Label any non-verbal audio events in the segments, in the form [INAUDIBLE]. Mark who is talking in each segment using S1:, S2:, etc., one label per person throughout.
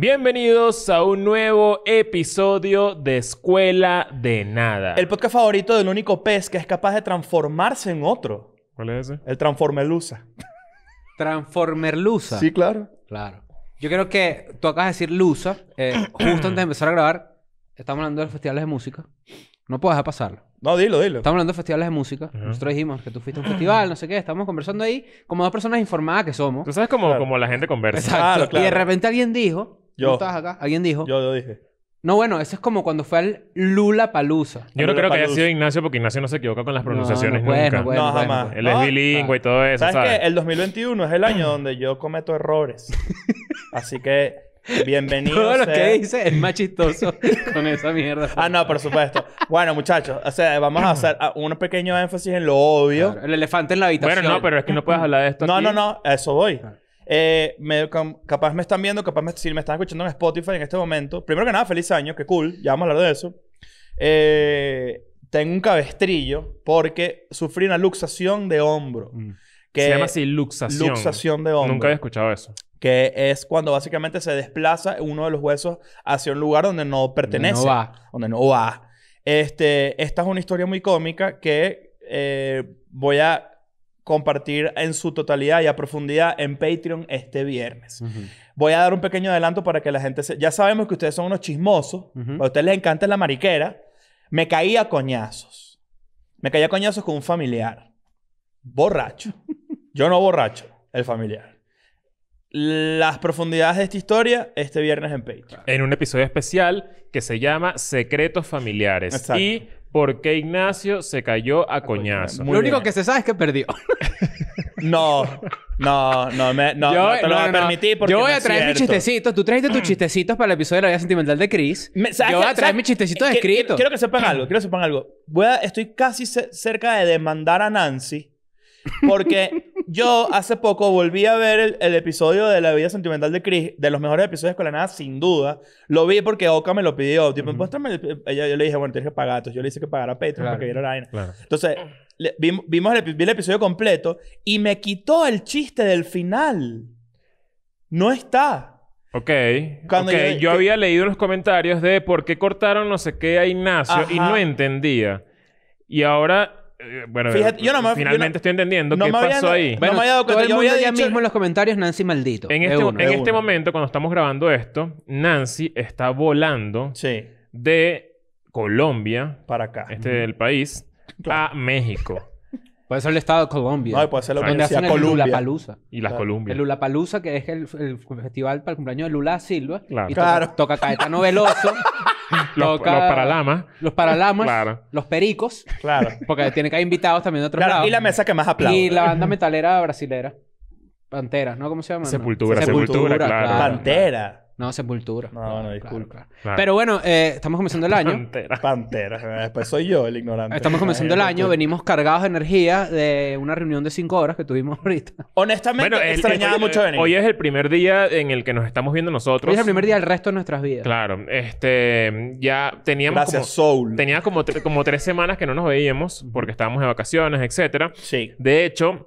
S1: Bienvenidos a un nuevo episodio de Escuela de Nada. El
S2: podcast favorito del único pez que es capaz de transformarse en otro. ¿Cuál es ese? El Transformerlusa. Transformerlusa. Sí, claro. Claro. Yo creo que tú acabas de decir
S3: Lusa, eh, [CLEARS THROAT] justo antes de empezar a grabar, estamos hablando de festivales de música. No puedes pasarlo. No, dilo, dilo. Estamos hablando de festivales de música. Nosotros dijimos que tú fuiste a un festival, no sé qué. Estamos conversando ahí como dos personas informadas que somos. Tú sabes como, como la gente conversa. Exacto. claro. Y de repente alguien dijo, yo. acá? ¿Alguien dijo? Yo yo dije. No, bueno, eso es como cuando fue al Lula Palusa. Yo no creo que haya sido
S1: Ignacio porque Ignacio no se equivoca con las pronunciaciones no, pues, nunca. Pues, pues, jamás. Él es bilingüe y todo eso. ¿Sabes, ¿sabes?
S2: que El 2021 es el año donde yo cometo errores. [LAUGHS] Así que bienvenido. Todo lo que dice es más chistoso [LAUGHS] con esa mierda. ah, no, por supuesto. Bueno, muchachos, o sea, vamos a hacer un pequeño énfasis en lo obvio. el elefante en la habitación. Bueno, no, pero es que no puedes hablar de esto. No, aquí. no, no, eso voy. Eh, capaz me están viendo, capaz me, si me están escuchando en Spotify en este momento. Primero que nada, feliz año, qué cool, ya vamos a hablar de eso. Eh, tengo un cabestrillo porque sufrí una luxación de hombro. Mm. Que se llama así luxación. Luxación de hombro. Nunca había escuchado eso. Que es cuando básicamente se desplaza uno de los huesos hacia un lugar donde no pertenece. Donde no va. Donde no va. Este, esta es una historia muy cómica que eh, voy a compartir en su totalidad y a profundidad en Patreon este viernes. Voy a dar un pequeño adelanto para que la gente se... Ya sabemos que ustedes son unos chismosos, a ustedes les encanta la mariquera. Me caía coñazos. Me caía coñazos con un familiar. Borracho. [LAUGHS] Yo no
S1: borracho, el familiar. Las profundidades de esta historia este viernes en Patreon. En un episodio especial que se llama Secretos Familiares. ¿Por qué Ignacio se cayó a coñazo? Lo único
S3: que se sabe es que perdió. [LAUGHS]
S1: No, no, no, me, no, Yo- no te lo permití. voy a permitir porque Yo voy a traer mis chistecitos.
S3: Tú trajiste tus mm. chistecitos
S2: para el episodio de la vida sentimental de Chris. Yo voy a traer mis chistecitos escritos. Quiero que sepan algo, quiero que sepan algo. estoy casi cerca de demandar a Nancy porque [LAUGHS] yo hace poco volví a ver el, episodio de La vida sentimental de Chris, de los mejores episodios de nada, sin duda. Lo vi porque Oka me lo pidió. yo le dije, bueno, tienes que pagar. Entonces yo le hice que pagara a Patreon para que viera la vaina. Entonces, vimos, el, vi el episodio completo y me quitó el chiste del final. No está. Ok.
S1: okay. Yo, había leído los comentarios de por qué cortaron no sé qué a Ignacio y no entendía. Y ahora eh, bueno, eh, yo finalmente estoy entendiendo qué pasó ahí. Bueno, yo mismo en los comentarios Nancy maldito. En este, este momento, cuando estamos grabando esto, Nancy está volando de Colombia para acá, este del país, a México. Puede ser el estado de Colombia. No, puede ser la Donde hacen Columbia. Y las Colombia. El
S3: Lula que es el, festival para el cumpleaños de Lula Silva. Claro. Y Toca, toca Caetano Veloso. [LAUGHS] los, paralamas.
S1: Los paralamas. Los
S3: pericos. Claro. Porque tiene que haber invitados también de otros Y la mesa que más aplaude. Y la banda metalera brasilera. Pantera, ¿no? ¿Cómo se llama? Sepultura, sepultura, sepultura, claro. Pantera. No, Sepultura.
S2: No, no, disculpa. Pero
S3: bueno, eh, estamos comenzando el año. Pantera. Pantera. Eh, después soy yo el
S1: ignorante. Estamos comenzando el eh,
S3: año. Pues. Venimos cargados de energía de una reunión de cinco horas que tuvimos [LAUGHS] ahorita.
S1: Honestamente, extrañaba mucho venir. Hoy es el primer día en el que nos estamos viendo nosotros. Hoy es el primer día del resto de nuestras vidas. Claro. Este... Ya teníamos Gracias, como... Soul. Tenía como, como tres semanas que no nos veíamos porque estábamos de vacaciones, etc. Sí. De hecho...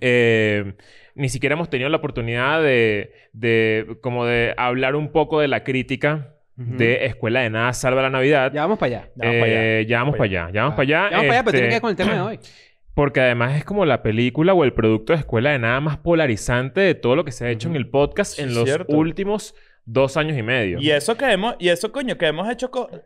S1: Eh, ni siquiera hemos tenido la oportunidad de, como de hablar un poco de la crítica de Escuela de Nada Salva la Navidad. Ya vamos para allá. Ya vamos para eh, allá. Ya vamos para ah, allá. Ya vamos para allá. pero tiene que ver con el este, tema de hoy. [CLEARS THROAT] Porque además es como la película o el producto de Escuela de Nada más polarizante de todo lo que se ha hecho en el podcast en los últimos dos años y medio. Y
S2: eso que hemos... Y eso, coño, que hemos hecho... Eh,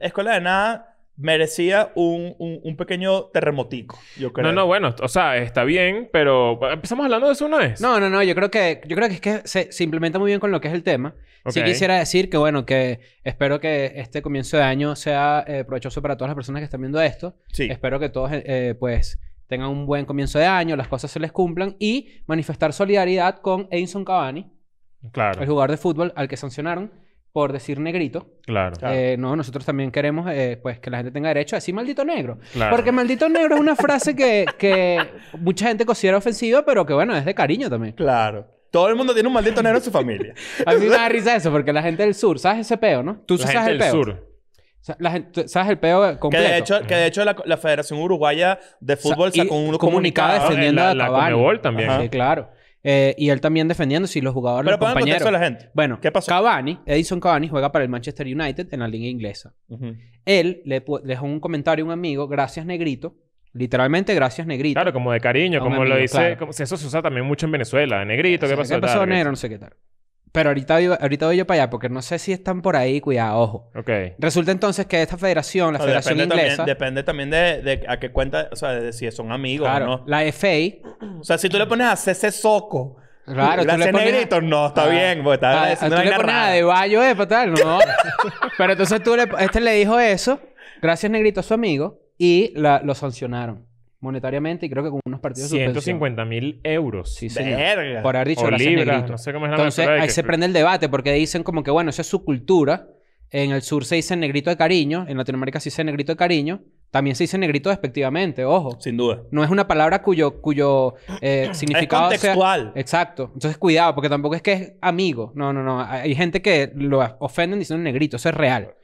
S2: Escuela de Nada merecía
S1: un, un, pequeño terremotico, yo creo. No, no, bueno, o sea, está bien, pero empezamos hablando de eso una
S3: vez. No, no, no, yo creo que yo creo que es que se, implementa muy bien con lo que es el tema. si Sí quisiera decir que bueno, que espero que este comienzo de año sea eh, provechoso para todas las personas que están viendo esto. Sí. Espero que todos eh, eh pues tengan un buen comienzo de año, las cosas se les cumplan y manifestar solidaridad con Edinson Cavani. Claro. El jugador de fútbol al que sancionaron por decir negrito.
S1: Claro. Eh,
S3: no, nosotros también queremos eh, pues, que la gente tenga derecho a decir maldito negro. Claro. Porque maldito negro es una frase que, que mucha gente considera ofensiva, pero que bueno, es de cariño también. Claro. Todo el mundo tiene un maldito negro en su [LAUGHS] familia. a mí me da risa eso, porque la gente del sur, ¿sabes ese peo, no? Tú sabes el peo. Del sur. ¿Sabes el peo completo? Que de hecho,
S2: que de hecho la, Federación Uruguaya de Fútbol sacó un comunicado defendiendo ah, eh, la, a la Comebol también. Sí,
S3: claro. Eh, y él también defendiendo si los jugadores. Pero los compañeros. A la gente. Bueno, ¿qué pasó? Cavani, Edison Cavani juega para el Manchester United en la liga inglesa. Él le dejó un comentario a un amigo, gracias Negrito. Literalmente, gracias Negrito. Claro, como de cariño, como lo dice.
S1: eso se usa también mucho en Venezuela. Negrito, ¿qué pasó? ¿Qué pasó, Negro? No sé qué tal. Pero ahorita, ahorita voy yo para
S3: allá porque no sé si están por ahí, cuidado, ojo. Ok. Resulta entonces que esta federación, la federación inglesa...
S2: depende también de, a qué cuenta, o sea, de si son amigos o no. la FA... O sea, si tú le pones a CC Soco... Claro, tú Negrito, no, está ah, bien, porque está ah, tú le pones De
S3: eh, pues, no. [LAUGHS] Pero entonces tú Este le dijo eso, gracias Negrito a su amigo, y lo sancionaron monetariamente y creo que con unos partidos 150
S1: mil euros. Sí, señor. Por haber dicho Entonces ahí se prende
S3: el debate porque dicen como que bueno, esa es su cultura. En el sur se dice negrito de cariño, en Latinoamérica se dice negrito de cariño, también se dice negrito despectivamente, ojo. Sin duda. No es una palabra cuyo, cuyo eh, [CLEARS THROAT] significado es contextual. Exacto. Entonces cuidado, porque tampoco es que es amigo. No, no, no. Hay gente que lo ofenden diciendo negrito, eso es real.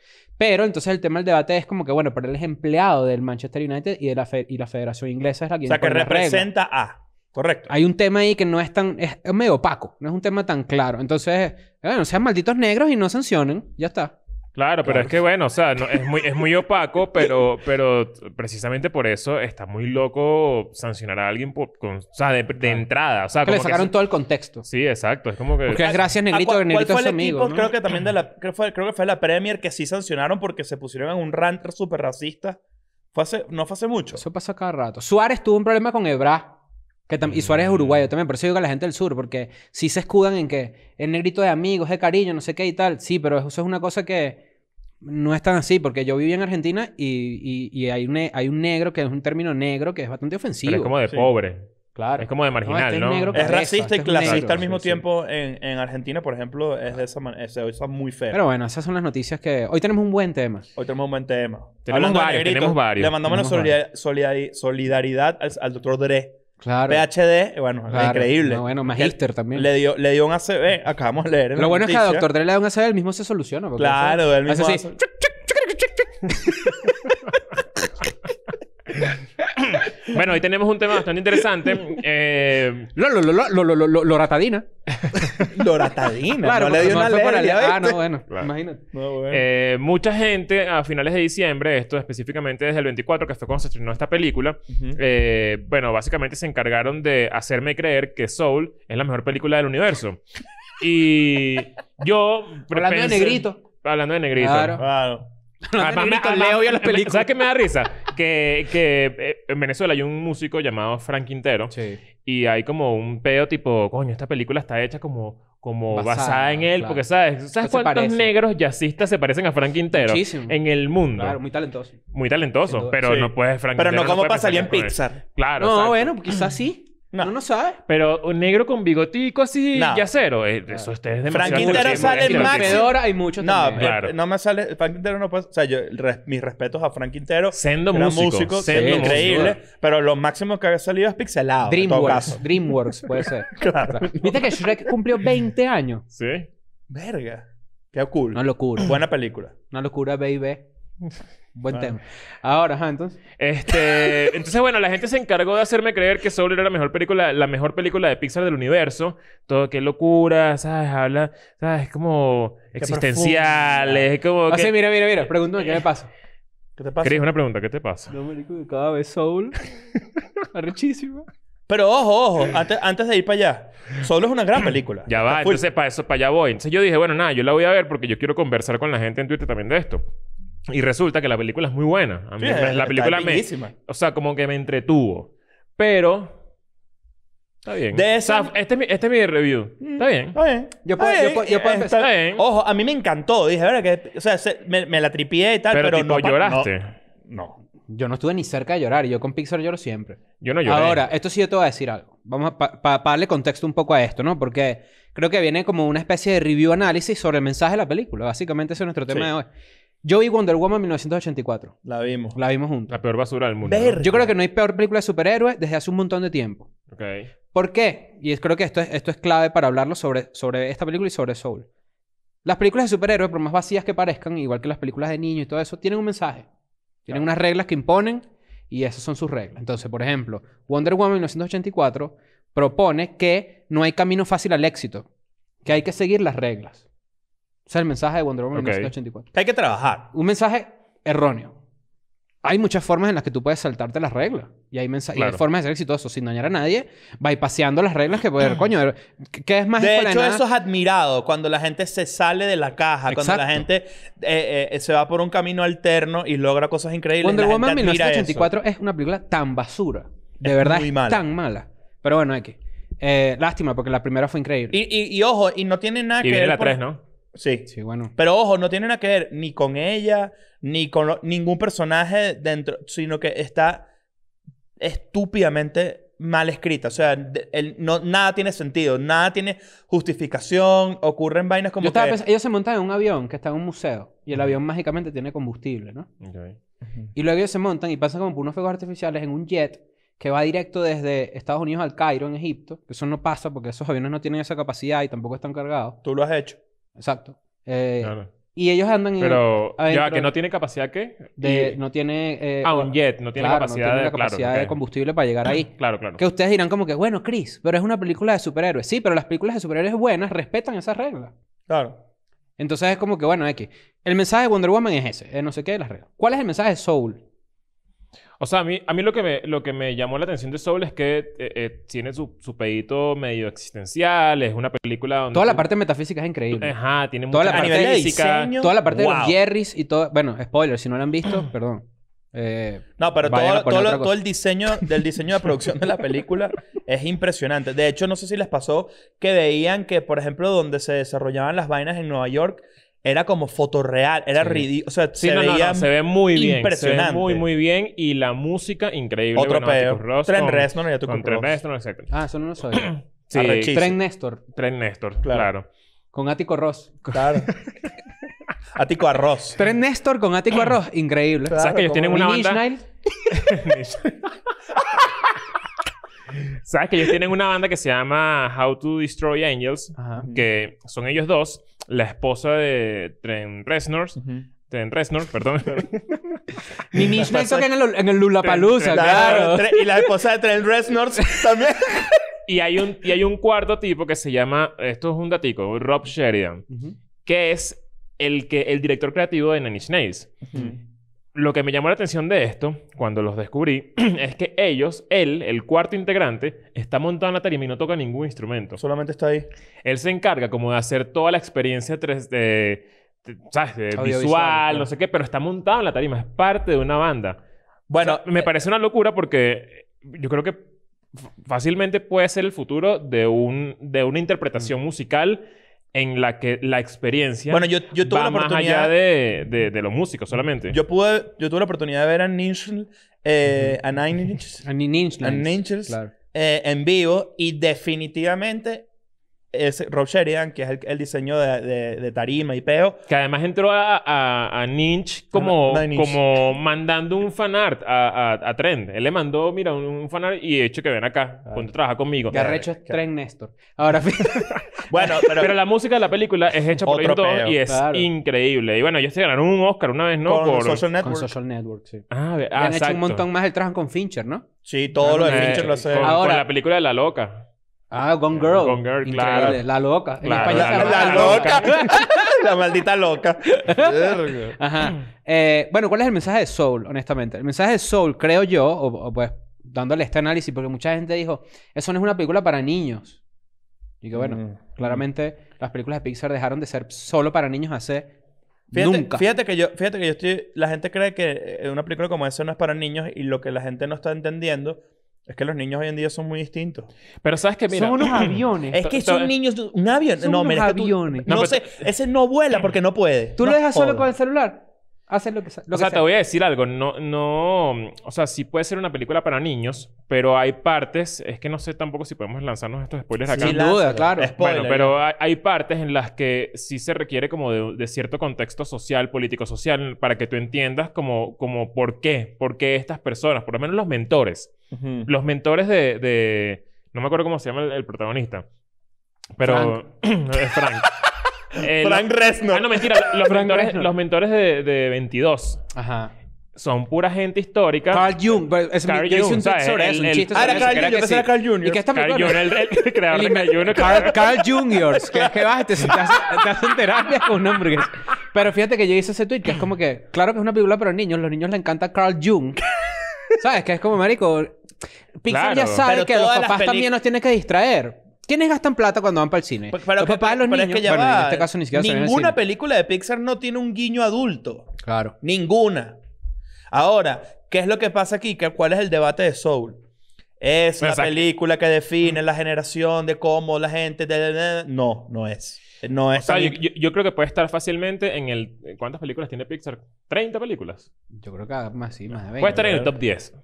S3: Pero entonces el tema del debate es como que, bueno, pero él es empleado del Manchester United y, de la, y la Federación Inglesa es la que... O sea, que representa
S2: a... Correcto. Hay un
S3: tema ahí que no es tan... Es, es medio opaco, no es un tema tan claro. Entonces, bueno, sean malditos negros y no sancionen, ya está.
S1: Claro, pero es que bueno, o sea, es, muy, es muy opaco, pero, pero precisamente por eso está muy loco sancionar a alguien de, entrada. O le sacaron todo el contexto. Sí, exacto. Es como que. Porque es gracias, Negrito, que Negrito es amigo. Creo
S2: que también Creo, fue, que fue la Premier que sí sancionaron porque se pusieron en un rant súper racista. Fue no fue hace mucho. Eso pasa cada rato. Suárez tuvo un problema con Ebra. Que y Suárez es uruguayo
S3: también, por eso digo que la gente del sur, porque sí se escudan en que el negrito de amigos, de cariño, no sé qué y tal. Sí, pero eso es una cosa que no es tan así, porque yo viví en Argentina y, y, hay, un, hay un negro, que es un término negro, que es bastante ofensivo. es como de pobre.
S1: Claro. Es como de este marginal, ¿no? Es,
S3: racista y este clasista al mismo
S2: tiempo. En, Argentina, por ejemplo, es de esa manera. Esa eh, muy feo. Pero bueno, esas son las noticias que... Hoy tenemos un buen tema. Hoy tenemos un buen tema. Tenemos varios, Le mandamos la solidaridad al, al doctor Dre Claro. PhD, bueno, claro. increíble. No, bueno, magíster también. Le dio, le dio un ACB, acabamos de leer. Lo bueno es que al doctor Dre
S3: le da un ACB, el mismo se soluciona. Claro, el mismo. Hace así.
S1: Bueno, hoy tenemos un tema bastante interesante. Eh... Loratadina.
S2: [LAUGHS] Loratadina. Claro, le dio una fue Ah, no,
S1: bueno. Imagínate. Eh, mucha gente a finales de diciembre, esto específicamente desde el 24, que fue cuando se estrenó esta película, eh, bueno, básicamente se encargaron de hacerme creer que Soul es la mejor película del universo. Y yo... [LAUGHS] Hablando de negrito. Hablando de negrito. Claro. claro. Además, [LAUGHS] ah, me, ah, a las películas. ¿Sabes qué me da risa? que, eh, en Venezuela hay un músico llamado Frank Quintero. Sí. Y hay como un pedo tipo, coño, esta película está hecha como como basada, en él, porque sabes, ¿sabes cuántos negros jazzistas se parecen a Frank Quintero en el mundo? Claro, muy talentoso. Muy talentoso, pero no puede Frank Pero no como pasaría en Pixar. Claro. No, bueno, quizás sí. No. no, no sabes. Pero un negro con bigotico así no. y acero. Eh, eso ustedes es demasiado... Frank Quintero sale el máximo.
S2: hay muchos no, eh, no me sale... Frank Quintero no puede... O sea, yo, mis respetos a Frank Quintero. Siendo músico. músico increíble. Pero lo máximo que ha salido es pixelado. Dreamworks. Dreamworks puede ser.
S3: [LAUGHS] claro. Viste que Shrek cumplió 20 años.
S2: Sí. Verga.
S3: Qué cool. Una locura. Buena película. Una locura, baby. Buen tema.
S1: Ahora, entonces. Este, [LAUGHS] entonces, bueno, la gente se encargó de hacerme creer que Soul era la mejor película, la mejor película de Pixar del universo. Todo, qué locura, ¿sabes? Habla, ¿sabes? Como existenciales, es como. Ah, mira, mira, mira, pregúntame qué me pasa. ¿Qué te pasa? Cris, una pregunta, ¿qué te pasa? No, cada vez Soul. [LAUGHS] Arrechísima.
S2: Pero ojo, ojo, antes, de ir para allá, Soul es una gran película.
S1: Ya va, entonces para eso, para allá voy. Entonces yo dije, bueno, nada, yo la voy a ver porque yo quiero conversar con la gente en Twitter también de esto. Y resulta que la película es muy buena. A mí la película me... O sea, como que me entretuvo. Pero... Está bien. Este, este, es mi, review. Mm. Está bien. Está bien. Yo puedo,
S2: empezar. Ojo, a mí me encantó. Dije, ¿verdad? Que, o sea, me, la tripié y tal, pero, pero no... lloraste.
S1: No,
S3: Yo no estuve ni cerca de llorar. Yo con Pixar lloro siempre. Yo no lloré. Ahora, esto sí yo te voy a decir algo. Vamos a... darle contexto un poco a esto, ¿no? Porque creo que viene como una especie de review análisis sobre el mensaje de la película. Básicamente ese es nuestro tema de hoy. Yo vi Wonder Woman 1984. La vimos. La vimos juntos. La peor basura del mundo. Yo creo que no hay peor película de superhéroes desde hace un montón de tiempo. Ok. ¿Por qué? Y creo que esto es, esto es clave para hablarlo sobre, sobre esta película y sobre Soul. Las películas de superhéroes, por más vacías que parezcan, igual que las películas de niños y todo eso, tienen un mensaje. Tienen unas reglas que imponen y esas son sus reglas. Entonces, por ejemplo, Wonder Woman 1984 propone que no hay camino fácil al éxito, que hay que seguir las reglas. O el mensaje de Wonder Woman 1984. hay que trabajar. Un mensaje erróneo. Hay muchas formas en las que tú puedes saltarte las reglas. Y hay, formas de ser exitoso sin dañar a nadie, bypaseando las reglas que poder, [CLEARS THROAT] coño, ¿qué es más De hecho, eso es
S2: admirado, cuando la gente se sale de la caja, cuando la gente eh, eh, se va por un camino alterno y logra cosas increíbles. Wonder Woman 1984
S3: es una película tan basura. De verdad, tan mala. Pero bueno, hay Eh, lástima, porque la primera fue increíble.
S2: Y, ojo, y no tiene nada que ver. Y la tres, ¿no?
S3: Sí. Sí, bueno.
S2: Pero ojo, no tiene nada que ver ni con ella, ni con ningún personaje dentro, sino que está estúpidamente mal escrita. O sea, no, nada tiene sentido, nada tiene justificación, ocurren vainas como ellos
S3: se montan en un avión que está en un museo y el avión mágicamente tiene combustible, ¿no? Y luego ellos se montan y pasan como unos fuegos artificiales en un jet que va directo desde Estados Unidos al Cairo, en Egipto. Eso no pasa porque esos aviones no tienen esa capacidad y tampoco están cargados. ¿Tú lo has hecho? Exacto. Eh, y ellos andan Pero, en, ya, que no tiene capacidad, que... no tiene...
S1: Eh, ah, No tiene capacidad, de combustible para llegar ahí. [CLEARS THROAT] claro, claro. Que ustedes dirán
S3: como que, bueno, Chris, pero es una película de superhéroes. Sí, pero las películas de superhéroes buenas respetan esas reglas. Claro. Entonces es como que, bueno, que... El mensaje de Wonder Woman es ese. Eh, no sé qué de las reglas. ¿Cuál es el mensaje de Soul?
S1: O sea, a mí, a mí lo, que me, lo que me llamó la atención de Soul es que eh, eh, tiene su, su pedito medio existencial, es una película donde... Toda la parte metafísica es increíble. Ajá, tiene toda mucha la de Diseño, toda la parte de los
S2: Jerrys y todo... Bueno, spoiler, si no lo han visto, [CLEARS THROAT] perdón. Eh, no, pero todo, todo, el diseño del diseño de producción de la película es impresionante. De hecho, no sé si les pasó que veían que, por ejemplo, donde se desarrollaban las vainas en Nueva York, era como fotorreal, era ridículo. O sea, se, veía se ve muy bien. Impresionante. muy,
S1: muy bien. Y la música, increíble. Otro bueno, peo. Tren ya tú Con Tren Néstor, exacto. Ah, eso no lo sabía.
S2: [CLEARS THROAT]
S3: Ah, sí. Tren
S1: Néstor. Tren Néstor, claro.
S3: Con Ático Ross.
S2: Claro.
S1: Ático Arroz. [LAUGHS] Tren Néstor con Ático Arroz. Increíble. ¿Sabes que ellos tienen una banda... [LAUGHS] [LAUGHS] Sabes que ellos tienen una banda que se llama How to Destroy Angels, que son ellos dos, la esposa de Trent Reznor, Trent Reznor, perdón. [LAUGHS] Mi misma que en el, en claro. Y la
S2: esposa de Trent Reznor [LAUGHS] también.
S1: y, hay un, y hay un cuarto tipo que se llama, esto es un datico, Rob Sheridan, que es el, que, el director creativo de Nanny Snails lo que me llamó la atención de esto, cuando los descubrí, [CLEARS THROAT] es que ellos, él, el cuarto integrante, está montado en la tarima y no toca ningún instrumento. Solamente está ahí. Él se encarga como de hacer toda la experiencia 3D, ¿sabes? Visual, no sé qué, pero está montado en la tarima, es parte de una banda. Bueno, me eh, parece una locura porque yo creo que fácilmente puede ser el futuro de, un, de una interpretación mm. musical en la que la experiencia bueno, yo, tuve va la oportunidad, más allá de, los músicos solamente. Yo
S2: pude, yo tuve la oportunidad de ver a Ninchel, en vivo y definitivamente es Rob Sheridan, que es el, el diseño de, de, tarima y peo.
S1: Que además entró a, a, Ninch como, como mandando un fanart a, a, Trend. Él le mandó, mira, un, fanart y hecho que ven acá, cuando ponte trabajar conmigo. Garrecho es Trend
S3: Néstor. Ahora, [LAUGHS]
S1: bueno, pero, pero, la música de la película es hecha por ellos y es increíble. Y bueno, ellos estoy ganaron un Oscar una vez, ¿no? Con Social Network. Con
S3: Social Network, sí. Ah, han ah, hecho un montón más el trabajo con Fincher, ¿no? Sí, todo lo de Fincher lo hace. Eh, Ahora, la
S1: película de La Loca. Ah,
S3: Gone Girl. La loca. la, loca.
S1: [LAUGHS] la maldita
S2: loca.
S3: Ajá. Eh, bueno, ¿cuál es el mensaje de Soul, honestamente? El mensaje de Soul, creo yo, o, pues dándole este análisis, porque mucha gente dijo, eso no es una película para niños. Y que bueno, mm. claramente las películas de Pixar dejaron de ser solo para niños hace
S2: Fíjate, Nunca. que yo, fíjate que yo estoy. La gente cree que eh, una película como esa no es para niños y lo que la gente no está entendiendo es que los niños hoy en día son muy distintos. Pero sabes que mira, son unos [CLEARS THROAT] aviones. Es que son eh, niños, un avión. Son no, mira, aviones. no, sé, eh, ese no vuela porque no puede.
S1: Tú lo dejas solo con
S2: el celular lo que, o sea, te
S1: voy a decir algo. No, no... O sea, sí puede ser una película para niños, pero hay partes... Es que no sé tampoco si podemos lanzarnos estos spoilers acá. Sin duda, claro. Spoiler. Bueno, pero hay, partes en las que sí se requiere como de, cierto contexto social, político-social, para que tú entiendas como, como por qué. Por qué estas personas, por lo menos los mentores. Los mentores de, No me acuerdo cómo se llama el, protagonista. Pero [CLEARS THROAT] es Frank. Eh, Frank Resno. Ah, no, mentira. Los mentores, los mentores de, de 22. Ajá son pura gente histórica. Carl Jung. Es un ¿sabes? sobre eso, un chiste ah, Carl Jung. Yo que Carl Jung. está
S2: Carl [LAUGHS] de Carl
S3: Carl, Que es te, hacen, terapia con un hombre Pero fíjate que yo hice ese tweet que es como que... Claro que es una película para niños. Los niños les encanta Carl Jung. ¿Sabes? Que es como, marico... Pixar ya sabe que los papás también nos tienen que distraer. ¿Quiénes gastan plata cuando van para el cine? Pues, los niños. que en este caso ni siquiera Ninguna
S2: película de Pixar no tiene un guiño adulto. Claro. Ninguna. Ahora, ¿qué es lo que pasa aquí? ¿Cuál es el debate de Soul? Es la película que define mm. la generación
S1: de cómo la gente...
S2: no, no es. No es... O sea,
S1: yo, creo que puede estar fácilmente en el... ¿Cuántas películas tiene Pixar? ¿30 películas?
S3: Yo creo que más, más de 20. Puede estar en el top
S1: 10.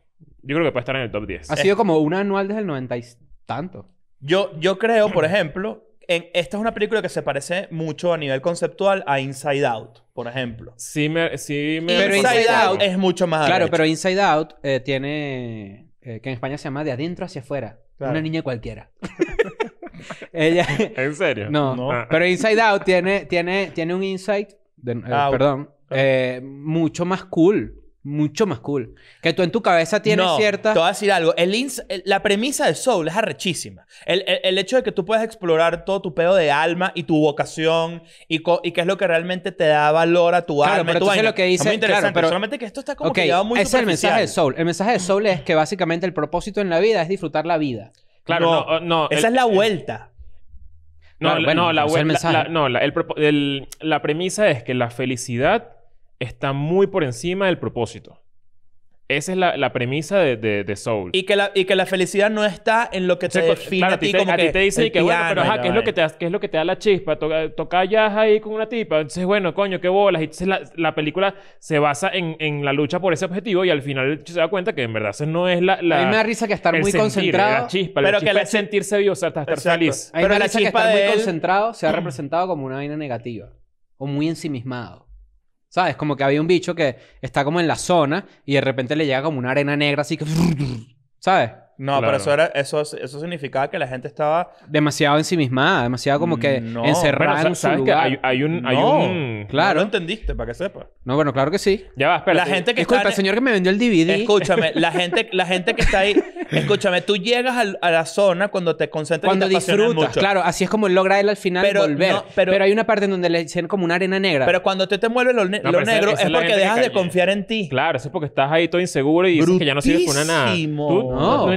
S1: Yo creo que puede estar en el top 10. Ha sido
S2: como un anual desde el 90 y tanto. Yo, yo creo, por ejemplo, en, esta es una película que se parece mucho a nivel conceptual a Inside Out, por ejemplo. Sí, me. me pero Inside, Out es mucho más. Claro, pero
S3: Inside Out eh, tiene. Eh, que en España se llama De adentro hacia afuera. Una niña cualquiera.
S1: [LAUGHS] Ella, [LAUGHS] ¿En serio? No. Pero Inside Out
S3: tiene, tiene, tiene un insight, eh, perdón, ah. mucho más cool mucho más cool. Que tú en tu
S2: cabeza tienes cierta... Te voy a decir algo. la premisa de Soul es arrechísima. El, el, hecho de que tú puedas explorar todo tu pedo de alma y tu vocación y, y qué es lo que realmente te da valor a tu
S1: alma. Pero tu es lo que dice, es muy interesante. pero... Solamente que esto está como que muy Es el mensaje de
S3: Soul. El mensaje de Soul es que básicamente el propósito en la vida es disfrutar la vida. Claro, no. no, esa es la
S2: vuelta.
S1: No, no, la, vuelta... no, el, la premisa es que la felicidad está muy por encima del propósito. Esa es la, la premisa de, de, de, Soul. Y que, la, y que la felicidad no está en lo que te o a ti, te, como que... ti te dice bueno, pero ajá, ¿qué es, lo que te, qué es lo que te da la chispa? Toca, toca ahí con una tipa. Entonces, bueno, coño, qué bolas. Y entonces la, la película se basa en, en, la lucha por ese objetivo y al final se da cuenta que en verdad eso no es la... la a me da risa que estar muy sentir, concentrado... La chispa. pero que es sentirse vivo, hasta estar feliz. A mí pero me da risa que estar muy
S3: concentrado se ha representado como una vaina negativa. O muy ensimismado. ¿Sabes? Como que había un bicho que está como en la zona y de repente le llega como una
S2: arena negra así que...
S3: [LAUGHS] ¿Sabes? No, pero eso,
S2: era, eso, eso significaba que la gente estaba...
S3: Demasiado ensimismada, demasiado como que mm, encerrada en su hay, un, no. un...
S2: Claro. No entendiste, para que sepa.
S3: No, bueno, claro que sí. Ya va, espera. La gente que el señor que me vendió el DVD. Escúchame, la [LAUGHS] gente,
S2: la gente que está ahí... Escúchame, tú llegas a, la zona cuando te concentras cuando y
S3: disfrutas. Claro, así es como
S2: logra él al final
S3: pero, volver. pero, hay una parte en donde le dicen como una arena negra. Pero
S1: cuando tú te mueves lo, negros, negro es porque dejas de confiar en ti. Claro, eso es porque estás ahí todo inseguro y que ya no sirves para nada. no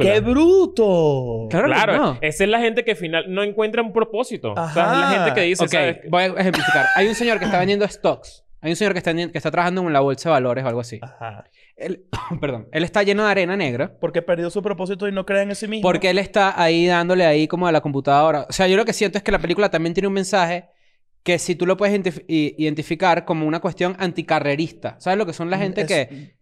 S1: ¡Qué
S2: bruto! Claro, claro
S1: Esa es la gente que final no encuentra un propósito. Ajá. la gente que dice, Voy a ejemplificar. Hay un señor
S3: que está vendiendo stocks. Hay un señor que está, que está trabajando en la bolsa de valores o algo así. Ajá. [COUGHS] perdón. Él está lleno de arena negra.
S2: Porque perdió su propósito y no cree en sí mismo. Porque
S3: él está ahí dándole ahí como a la computadora. O sea, yo lo que siento es que la película también tiene un mensaje que si tú lo puedes identificar como una cuestión anticarrerista. ¿Sabes lo que son la gente que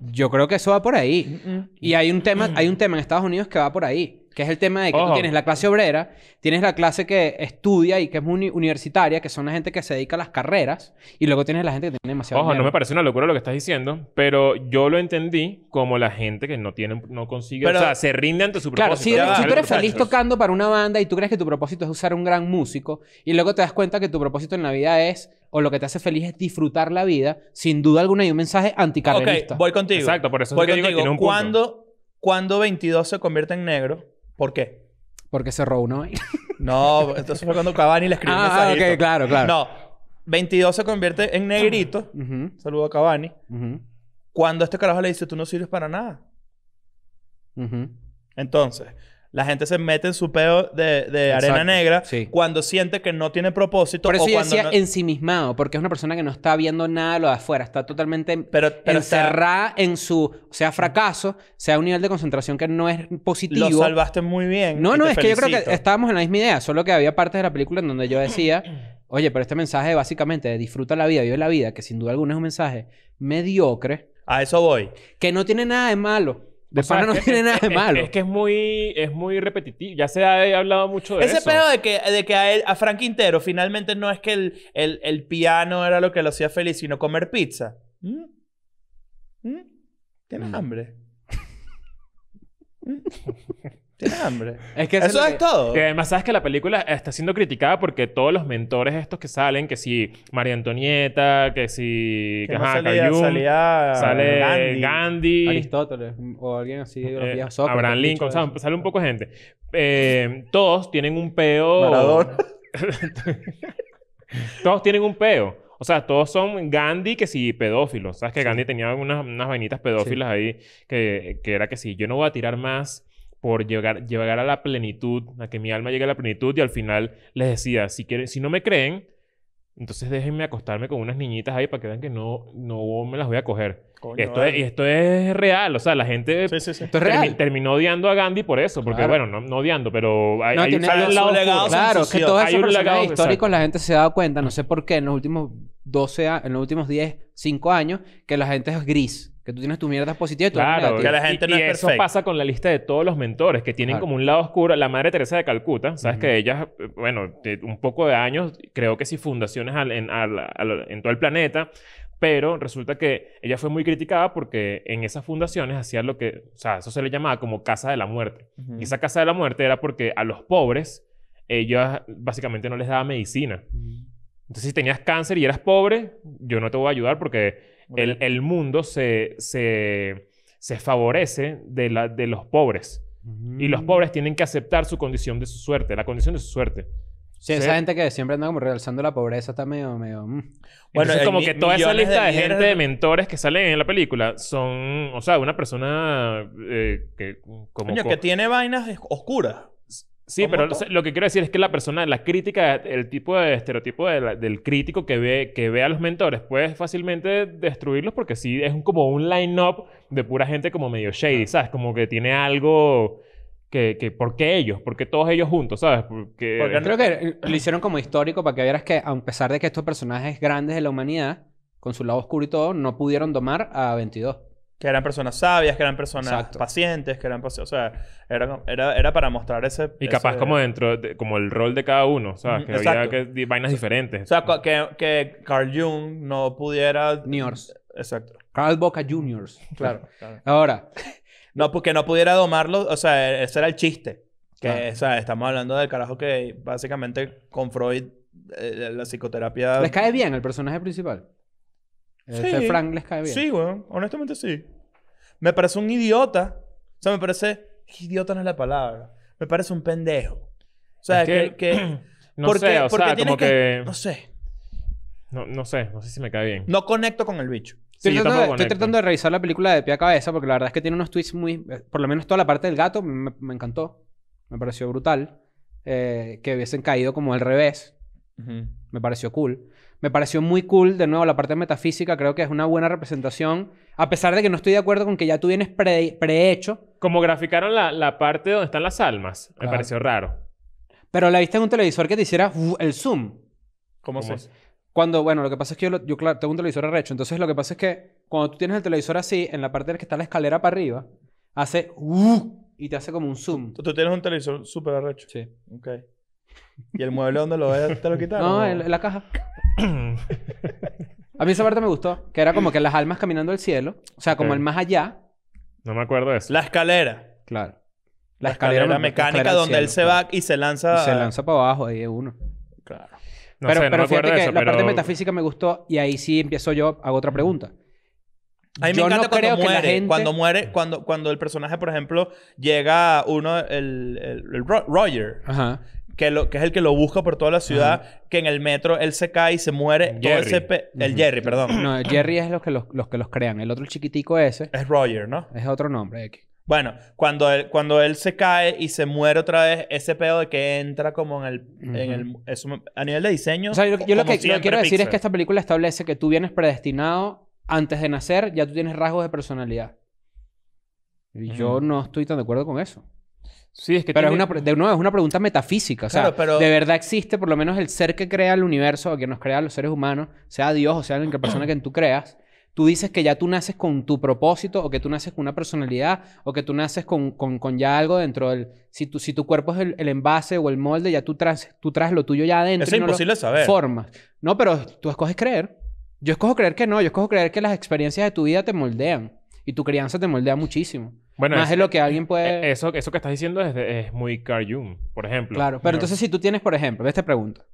S3: yo creo que eso va por ahí. Mm, mm. Y hay un tema, hay un mm. tema en Estados Unidos que va por ahí que es el tema de que tú tienes la clase obrera, tienes la clase que estudia y que es muy universitaria, que son la gente que se dedica a las carreras, y luego tienes la gente que tiene demasiado Ojo, no me parece
S1: una locura lo que estás diciendo, pero yo lo entendí como la gente que no tiene, no consigue, o sea, se rinde ante su propósito. Claro, si, tú eres feliz
S3: tocando para una banda y tú crees que tu propósito es usar un gran músico, y luego te das cuenta que tu propósito en la vida es o lo que te hace feliz es disfrutar la vida, sin duda alguna hay un mensaje anticarrerista. Ok, voy contigo.
S2: Exacto, por eso Digo un punto. ¿Cuándo 22 se convierte en negro? ¿Por qué? Porque cerró uno. [LAUGHS] no, entonces fue cuando Cavani le escribió ah, ok, claro, claro. No, 22 se convierte en negrito. Saludo a Cavani. Cuando este carajo le dice, tú no sirves para nada. Entonces, la gente se mete en su peo de, de arena negra cuando siente que no tiene propósito. Por eso yo decía
S3: ensimismado, porque es una persona que no está viendo nada de lo de afuera. Está totalmente encerrada en su, sea fracaso, sea un nivel de concentración que no es positivo. Lo salvaste
S2: muy bien. No, no, es que yo creo que
S3: estábamos en la misma idea, solo que había partes de la película en donde yo decía. [CLEARS THROAT] Oye, pero este mensaje básicamente de disfruta la vida, vive la vida, que sin duda alguna es un mensaje mediocre. A eso voy. Que no tiene nada de malo. De no tiene nada de malo. Es,
S1: que es muy, es muy repetitivo. Ya
S2: se ha hablado mucho de eso. Ese pedo de que, a, Frank Quintero finalmente no es que el, piano era lo que lo hacía feliz, sino comer pizza. Tiene ¿Mm? ¿Mm? ¿Tienes mm. hambre? [LAUGHS] Tiene hambre. eso es, todo. Que
S1: además, sabes que la película está siendo criticada porque todos los mentores estos que salen, que si María Antonieta, que si. Que sale Gandhi, Aristóteles, o alguien así, de eh, los Abraham Lincoln, sale un poco gente. Eh, todos tienen un peo. [LAUGHS] todos tienen un peo. O sea, todos son Gandhi que si pedófilos. ¿Sabes que Gandhi tenía unas, unas vainitas pedófilas ahí que, era que si yo no voy a tirar más por llegar, llegar a la plenitud, a que mi alma llegue a la plenitud y al final les decía, si, quieren, si no me creen, entonces déjenme acostarme con unas niñitas ahí para que vean que no, no me las voy a coger. esto, es, esto es real, o sea, la gente terminó odiando a Gandhi por eso, porque bueno, no, odiando, pero hay, un lado legado Claro, que todos esos históricos
S3: la gente se ha dado cuenta, no sé por qué, en los últimos 12 en los últimos 10, 5 años, que la gente es gris. Que tú tienes tu mierda positiva y Claro, que la gente no y eso pasa
S1: con la lista de todos los mentores, que tienen como un lado oscuro. La madre Teresa de Calcuta, sabes que ella, bueno, un poco de años, creo que sí, fundaciones en, todo el planeta, pero resulta que ella fue muy criticada porque en esas fundaciones hacía lo que, o sea, eso se le llamaba como casa de la muerte. Y esa casa de la muerte era porque a los pobres, ella básicamente no les daba medicina. Entonces, si tenías cáncer y eras pobre, yo no te voy a ayudar porque el, el, mundo se, se, se favorece de, la, de los pobres. Y los mm. pobres tienen que aceptar su condición de su suerte, la condición de su suerte. Sí, esa
S3: gente que siempre anda como realzando la pobreza está medio...
S1: Mm. Bueno, es como que toda esa lista de, gente de mentores que salen en la película son... O sea, una persona eh, que... Como, que tiene vainas oscuras. Sí, pero lo, que quiero decir es que la persona, la crítica, el tipo de estereotipo del crítico que ve, que ve a los mentores, puede fácilmente destruirlos porque sí es como un line-up de pura gente como medio shady, ¿sabes? Como que tiene algo que, que ¿por qué ellos? ¿Por qué todos ellos juntos, sabes? Porque, creo que lo hicieron como histórico para que vieras que a pesar de que estos
S2: personajes grandes de la humanidad, con su lado oscuro y todo, no pudieron domar a 22. Que eran personas sabias, que eran personas pacientes, que eran... O sea, era, era, para mostrar ese... Y capaz como
S1: dentro... como el rol de cada uno, ¿sabes? Que había que, vainas diferentes. O sea,
S2: que, que Carl Jung no pudiera... Ni Exacto. Carl Boca Juniors. [LAUGHS] Claro, Ahora... [LAUGHS] no, porque no pudiera domarlo. O sea, e, ese era el chiste. Que, o sea, estamos hablando del carajo que básicamente con Freud eh, la psicoterapia... ¿Les cae bien el
S3: personaje principal? Eh, sí. Frank les cae bien. Sí,
S2: weón. Honestamente sí. Me parece un idiota. O sea, me parece... Idiota no es la palabra. Me parece un pendejo. O sea, que- No sé, o sea, No sé.
S1: No, sé, si me cae bien. No conecto con el bicho. Sí, Estoy, tratando, de- estoy
S3: tratando de revisar la película de pie a cabeza porque la verdad es que tiene unos tweets muy... Por lo menos toda la parte del gato me, encantó. Me pareció brutal. Eh, que hubiesen caído como al revés. Me pareció cool. Me pareció muy cool, de nuevo, la parte metafísica, creo que es una buena representación, a pesar de que no estoy de acuerdo con que ya tú vienes pre, prehecho. Como graficaron la, la, parte donde están las almas, me pareció raro. Pero la viste en un televisor que te hiciera el zoom. ¿Cómo, es Cuando, bueno, lo que pasa es que yo, claro, tengo un televisor arrecho, entonces lo que pasa es que cuando tú tienes el televisor así, en la parte la que
S2: está la escalera para arriba, hace ¡uh! y te hace como un zoom. Tú, tienes un televisor súper arrecho. Sí. Ok. ¿Y el mueble donde lo ves te lo
S1: quitaron? No, en, la caja. A
S3: mí esa parte me gustó, que era como que las almas caminando al cielo, o sea, como el más allá.
S1: No me acuerdo de eso. La escalera. Claro. La, escalera, mecánica donde él se
S2: va y se lanza. se
S3: lanza para abajo, ahí es uno. Claro. No pero sé, no pero me eso, la parte metafísica me gustó y ahí sí empiezo yo, hago otra pregunta. A mí me encanta cuando la muere. gente- Cuando
S2: muere, cuando, cuando el personaje, por ejemplo, llega uno, el, el- Roger, Ajá que, lo, que es el que lo busca por toda la ciudad, que en el metro él se cae y se muere. El Jerry, perdón. No, Jerry
S3: es los que los, que los crean. El otro chiquitico ese. Es Roger, ¿no? Es otro nombre
S2: Bueno, cuando él, cuando él se cae y se muere otra vez, ese pedo de que entra como en el... a nivel de diseño... yo, lo que quiero decir es que
S3: esta película establece que tú vienes predestinado antes de nacer, ya tú tienes rasgos de personalidad. Y yo no estoy tan de acuerdo con eso. Sí, es que pero es una, de nuevo, es una pregunta metafísica. O sea, ¿de verdad existe por lo menos el ser que crea el universo o que nos crea los seres humanos, sea Dios o sea la persona que tú creas? Tú dices que ya tú naces con tu propósito o que tú naces con una personalidad o que tú naces con, con, ya algo dentro del... Si tu, si tu cuerpo es el, envase o el molde, ya tú traes, tú lo tuyo ya adentro. Es imposible saber. Formas. No, pero tú escoges creer. Yo escojo creer que no. Yo escojo creer que las experiencias de tu vida te moldean. Y tu crianza te moldea muchísimo. Bueno, Más de lo que alguien e, puede...
S1: E, eso, eso que estás diciendo es, muy Carl Jung, por ejemplo. Claro, pero entonces si
S3: tú tienes, por ejemplo, de esta pregunta.